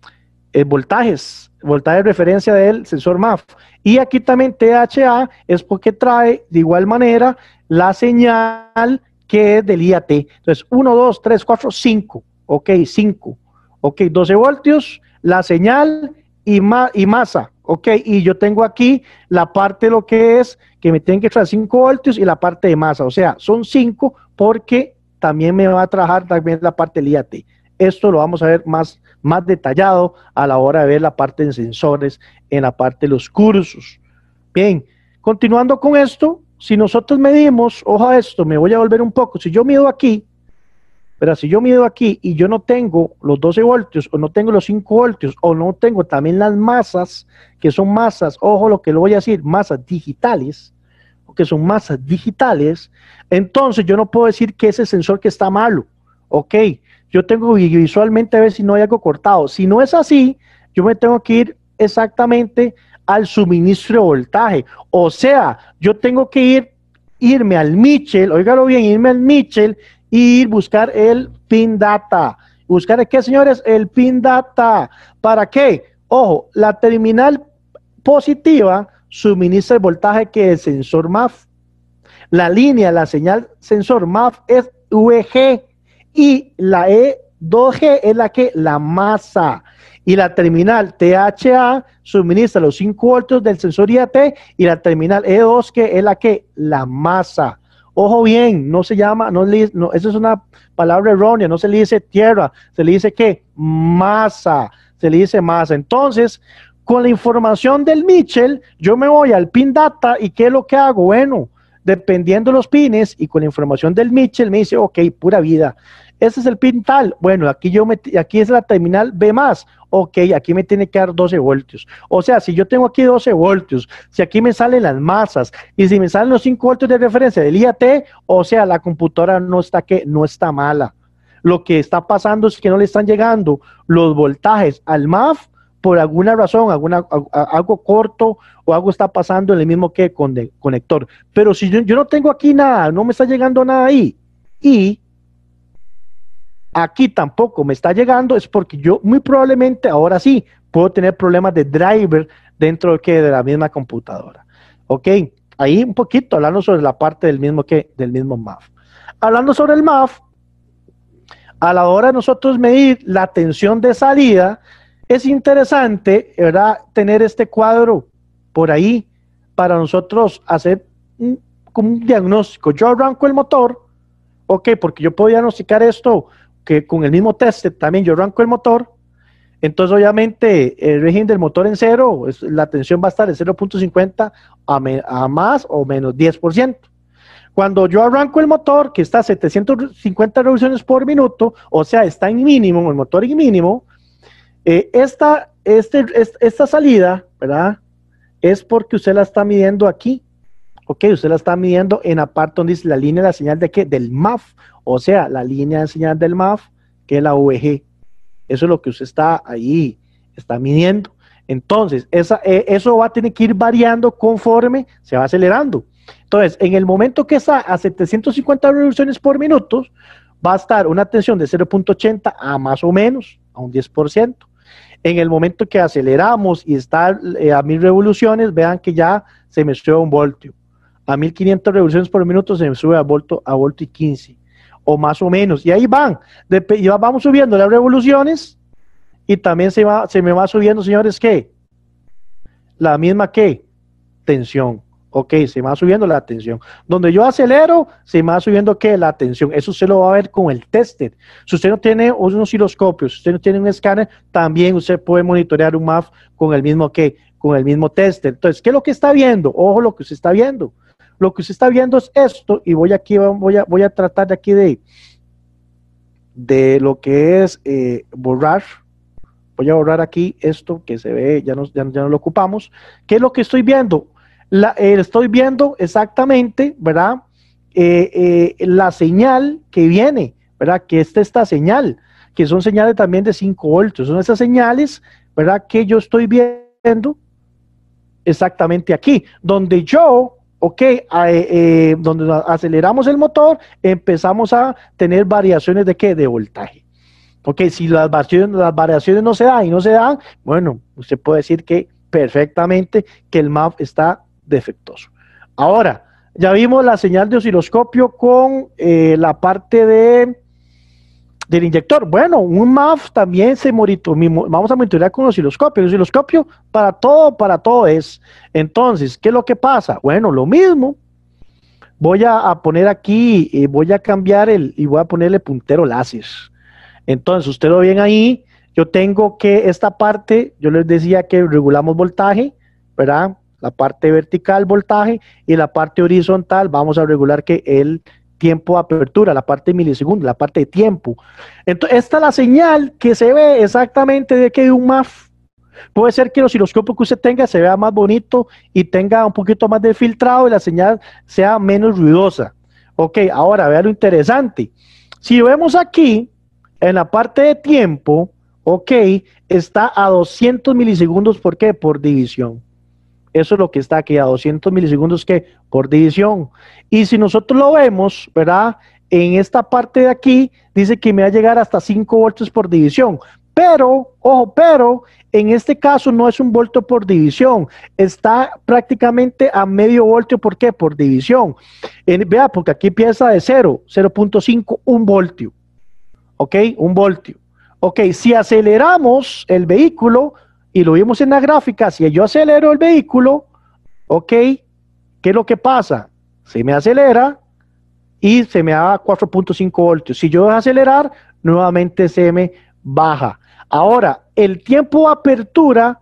eh, voltajes, voltaje de referencia del sensor MAF. Y aquí también THA es porque trae de igual manera la señal que es del IAT. Entonces, 1, 2, 3, 4, 5. Ok, 5. Ok, 12 voltios, la señal y, y masa. Ok, y yo tengo aquí la parte lo que es que me tienen que traer 5 voltios y la parte de masa. O sea, son 5 porque también me va a trabajar también la parte del IAT. Esto lo vamos a ver más, más detallado a la hora de ver la parte de sensores, en la parte de los cursos. Bien, continuando con esto, si nosotros medimos, ojo a esto, me voy a volver un poco, si yo mido aquí, pero si yo mido aquí y yo no tengo los 12 voltios o no tengo los 5 voltios o no tengo también las masas, que son masas, ojo lo que lo voy a decir, masas digitales, que son masas digitales, entonces yo no puedo decir que ese sensor que está malo, ok, yo tengo visualmente a ver si no hay algo cortado. Si no es así, yo me tengo que ir exactamente al suministro de voltaje. O sea, yo tengo que ir, irme al Mitchell, oígalo bien, irme al Mitchell y ir buscar el pin data. ¿Buscar qué, señores? El pin data. ¿Para qué? Ojo, la terminal positiva suministra el voltaje que el sensor MAF. La línea, la señal sensor MAF es VG y la E2G es la que la masa. Y la terminal THA suministra los 5 voltios del sensor IAT y la terminal E2 que es la que la masa. Ojo bien, no se llama, no, no es una palabra errónea, no se le dice tierra, se le dice que masa, se le dice masa. Entonces, con la información del Mitchell, yo me voy al pin data y ¿qué es lo que hago? Bueno, Dependiendo los pines y con la información del Mitchell, me dice, ok, pura vida. ese es el pin tal. Bueno, aquí, yo aquí es la terminal B más. Ok, aquí me tiene que dar 12 voltios. O sea, si yo tengo aquí 12 voltios, si aquí me salen las masas y si me salen los 5 voltios de referencia del IAT, o sea, la computadora no está, que, no está mala. Lo que está pasando es que no le están llegando los voltajes al MAF por alguna razón, algo corto o algo está pasando en el mismo que con conector. Pero si yo, no tengo aquí nada, no me está llegando nada ahí y aquí tampoco me está llegando, es porque yo muy probablemente ahora sí puedo tener problemas de driver dentro de la misma computadora. Ok, ahí un poquito hablando sobre la parte del mismo que del mismo MAF. Hablando sobre el MAF, a la hora de nosotros medir la tensión de salida, es interesante, ¿verdad? Tener este cuadro por ahí para nosotros hacer un, diagnóstico. Yo arranco el motor, ok, porque yo puedo diagnosticar esto que con el mismo test también yo arranco el motor, entonces, obviamente, el régimen del motor en cero, la tensión va a estar de 0.50 a, a, más o menos 10%. Cuando yo arranco el motor, que está a 750 revoluciones por minuto, o sea, está en mínimo, el motor en mínimo, eh, esta, este, esta salida, ¿verdad? Es porque usted la está midiendo aquí. Ok, usted la está midiendo en la parte donde dice la línea de la señal de qué? Del MAF. O sea, la línea de señal del MAF, que es la VG. E eso es lo que usted está ahí, está midiendo. Entonces, eh, eso va a tener que ir variando conforme se va acelerando. Entonces, en el momento que está a 750 revoluciones por minuto, va a estar una tensión de 0.80 a más o menos, a un 10% en el momento que aceleramos y está eh, a mil revoluciones, vean que ya se me sube un voltio. A 1500 revoluciones por minuto se me sube a voltio, a y 15, o más o menos. Y ahí van, y vamos subiendo las revoluciones y también se, va, se me va subiendo, señores, ¿qué? La misma que tensión. Ok, se me va subiendo la atención, Donde yo acelero, se me va subiendo que la atención, Eso se lo va a ver con el tester. Si usted no tiene un osciloscopio, si usted no tiene un escáner, también usted puede monitorear un MAF con el mismo que, con el mismo tester. Entonces, ¿qué es lo que está viendo? Ojo lo que usted está viendo. Lo que usted está viendo es esto y voy aquí, voy a, voy a tratar de aquí de, de lo que es eh, borrar voy a borrar aquí esto que se ve, ya no, ya no lo ocupamos. ¿Qué es lo que estoy viendo? Eh, estoy viendo exactamente, ¿verdad? Eh, eh, la señal que viene, ¿verdad? Que esta esta señal, que son señales también de 5 voltios. Son esas señales, ¿verdad? Que yo estoy viendo exactamente aquí, donde yo, ok, donde aceleramos el motor, empezamos a tener variaciones de qué? De voltaje. Ok, si las variaciones, las variaciones no se dan y no se dan, bueno, usted puede decir que perfectamente que el MAP está defectuoso. Ahora, ya vimos la señal de osciloscopio con eh, la parte de del inyector. Bueno, un MAF también se monitor, vamos a monitorear con osciloscopio. El osciloscopio para todo, para todo es. Entonces, ¿qué es lo que pasa? Bueno, lo mismo. Voy a, poner aquí, eh, voy a cambiar el y voy a ponerle puntero láser. Entonces, usted lo ven ahí. Yo tengo que esta parte, yo les decía que regulamos voltaje, ¿verdad? La parte vertical, voltaje, y la parte horizontal, vamos a regular que el tiempo de apertura, la parte de milisegundos, la parte de tiempo. Entonces, esta es la señal que se ve exactamente de que un MAF. Puede ser que el osciloscopio que usted tenga se vea más bonito y tenga un poquito más de filtrado y la señal sea menos ruidosa. Ok, ahora vea lo interesante. Si vemos aquí, en la parte de tiempo, ok, está a 200 milisegundos. ¿Por qué? Por división. Eso es lo que está aquí a 200 milisegundos que por división. Y si nosotros lo vemos, ¿verdad? En esta parte de aquí dice que me va a llegar hasta 5 voltios por división. Pero, ojo, pero en este caso no es un voltio por división, está prácticamente a medio voltio, ¿por qué? Por división. vea, porque aquí empieza de 0, 0.5, un voltio. ¿Ok? Un voltio. Ok, si aceleramos el vehículo, y lo vimos en la gráfica, si yo acelero el vehículo, ok, ¿qué es lo que pasa? Se me acelera y se me da 4.5 voltios. Si yo dejo acelerar, nuevamente se me baja. Ahora, el tiempo de apertura,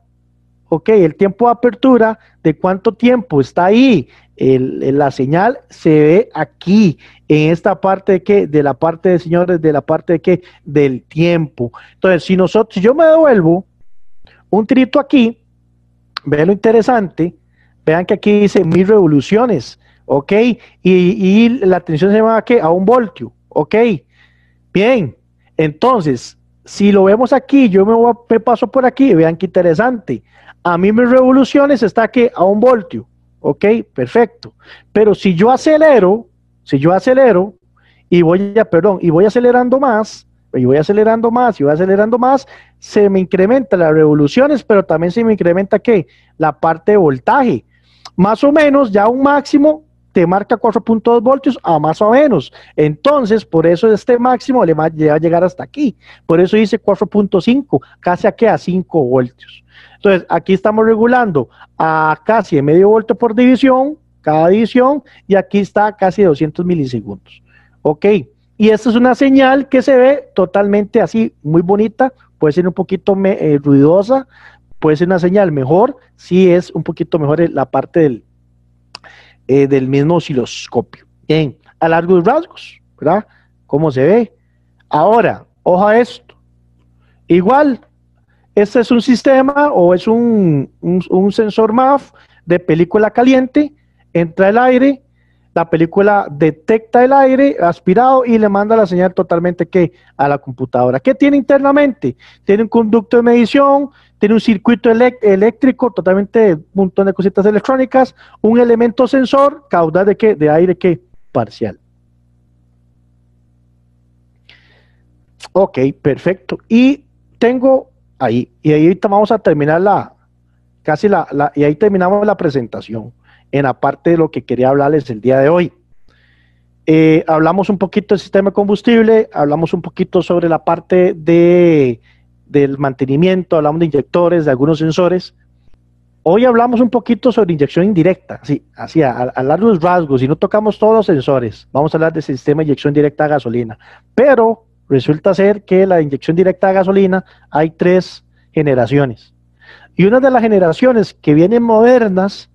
ok, el tiempo de apertura, ¿de cuánto tiempo está ahí? la señal se ve aquí, en esta parte de qué de la parte de señores, de la parte de qué del tiempo. Entonces, si nosotros, si yo me devuelvo, un trito aquí, vean lo interesante, vean que aquí dice mil revoluciones, ok, y, la tensión se va a, a un voltio, ok, bien, entonces, si lo vemos aquí, yo me, paso por aquí, vean qué interesante, a mí mis revoluciones está aquí a un voltio, ok, perfecto, pero si yo acelero, si yo acelero, y voy, a, perdón, y voy acelerando más, y voy acelerando más y voy acelerando más, se me incrementa las revoluciones, pero también se me incrementa qué? La parte de voltaje. Más o menos, ya un máximo te marca 4.2 voltios a más o menos. Entonces, por eso este máximo le va a llegar hasta aquí. Por eso dice 4.5, casi a A 5 voltios. Entonces, aquí estamos regulando a casi medio voltio por división, cada división, y aquí está casi 200 milisegundos. Ok. Y esta es una señal que se ve totalmente así, muy bonita, puede ser un poquito eh, ruidosa, puede ser una señal mejor, si es un poquito mejor la parte del, eh, del mismo osciloscopio. Bien, a largos rasgos, ¿verdad? ¿Cómo se ve? Ahora, ojo esto. Igual, este es un sistema o es un, un sensor MAF de película caliente, entra el aire, la película detecta el aire aspirado y le manda la señal totalmente que a la computadora. ¿Qué tiene internamente? Tiene un conducto de medición, tiene un circuito eléctrico, totalmente un montón de cositas electrónicas, un elemento sensor, caudal de qué? De aire que parcial. Ok, perfecto. Y tengo ahí, y ahí vamos a terminar la, casi la y ahí terminamos la presentación en la parte de lo que quería hablarles el día de hoy. Eh, hablamos un poquito del sistema de combustible, hablamos un poquito sobre la parte de, del mantenimiento, hablamos de inyectores, de algunos sensores. Hoy hablamos un poquito sobre inyección indirecta, así, así a, a largos rasgos, y no tocamos todos los sensores. Vamos a hablar del sistema de inyección directa a gasolina. Pero resulta ser que la inyección directa a gasolina hay tres generaciones. Y una de las generaciones que vienen modernas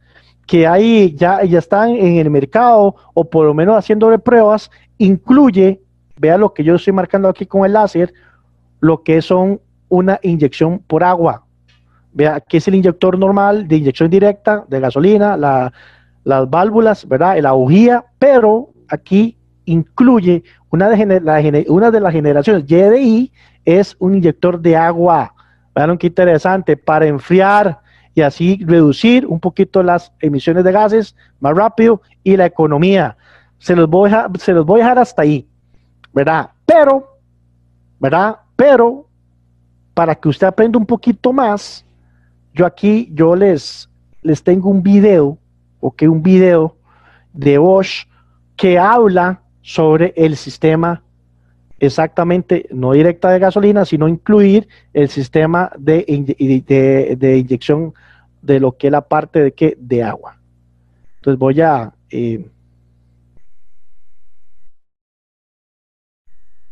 que ahí ya, ya están en el mercado o por lo menos haciendo pruebas, incluye, vea lo que yo estoy marcando aquí con el láser, lo que son una inyección por agua. Vea, que es el inyector normal de inyección directa de gasolina, las válvulas, ¿verdad? La agujía, pero aquí incluye una de, de las generaciones YDI es un inyector de agua. Vean qué interesante, para enfriar y así reducir un poquito las emisiones de gases más rápido y la economía. Se los voy a, se los voy a dejar hasta ahí, ¿verdad? Pero, ¿verdad? Pero, para que usted aprenda un poquito más, yo aquí, yo les, les tengo un video, ok, un video de Bosch que habla sobre el sistema exactamente, no directa de gasolina, sino incluir el sistema de inyección de lo que es la parte de de agua. Entonces voy a... Eh,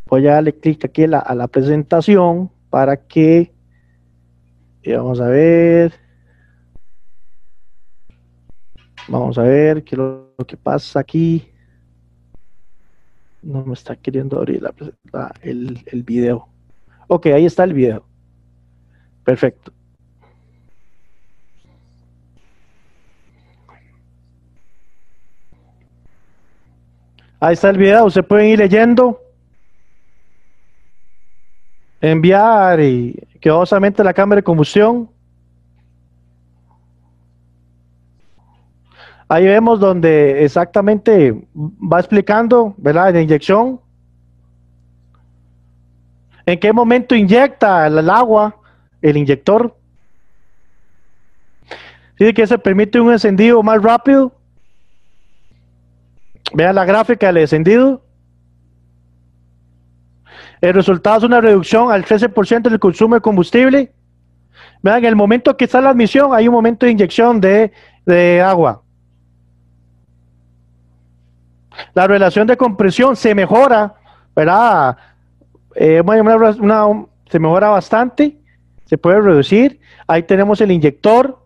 voy a darle clic aquí a la, a la, presentación para que eh, vamos a ver vamos a ver qué lo, que pasa aquí no me está queriendo abrir el, el video ok ahí está el video perfecto Ahí está el video, se pueden ir leyendo. Enviar y cuidadosamente la cámara de combustión. Ahí vemos donde exactamente va explicando, ¿verdad? La inyección. ¿En qué momento inyecta el agua el inyector? Dice que se permite un encendido más rápido Vean la gráfica del descendido. El resultado es una reducción al 13% del consumo de combustible. Vean, en el momento que está la admisión, hay un momento de inyección de, agua. La relación de compresión se mejora, ¿verdad? Eh, se mejora bastante, se puede reducir. Ahí tenemos el inyector,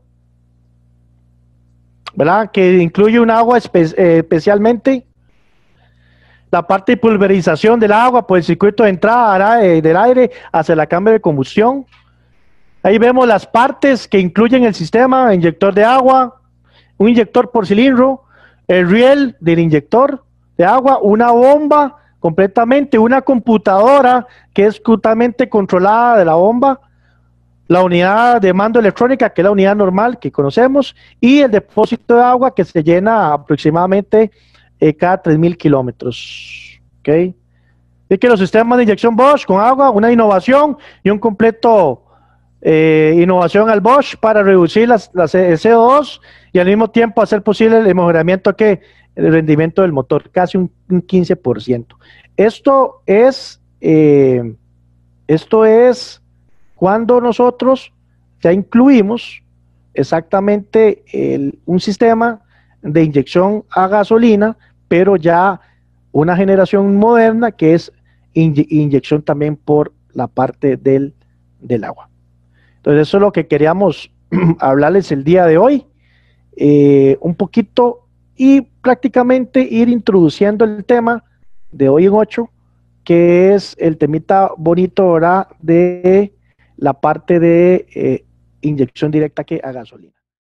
que incluye un agua eh, especialmente. La parte de pulverización del agua por el circuito de entrada eh, del aire hacia la cámara de combustión. Ahí vemos las partes que incluyen el sistema, inyector de agua, un inyector por cilindro, el riel del inyector de agua, una bomba completamente, una computadora que es totalmente controlada de la bomba, la unidad de mando electrónica, que es la unidad normal que conocemos, y el depósito de agua que se llena aproximadamente eh, cada 3.000 kilómetros. ¿Ok? y que los sistemas de inyección Bosch con agua, una innovación y un completo eh, innovación al Bosch para reducir las, CO2 y al mismo tiempo hacer posible el mejoramiento que el rendimiento del motor, casi un, 15%. Esto es, eh, esto es cuando nosotros ya incluimos exactamente un sistema de inyección a gasolina, pero ya una generación moderna que es inyección también por la parte del, agua. Entonces eso es lo que queríamos hablarles el día de hoy, eh, un poquito y prácticamente ir introduciendo el tema de hoy en ocho, que es el temita bonito ahora de la parte de eh, inyección directa que a gasolina.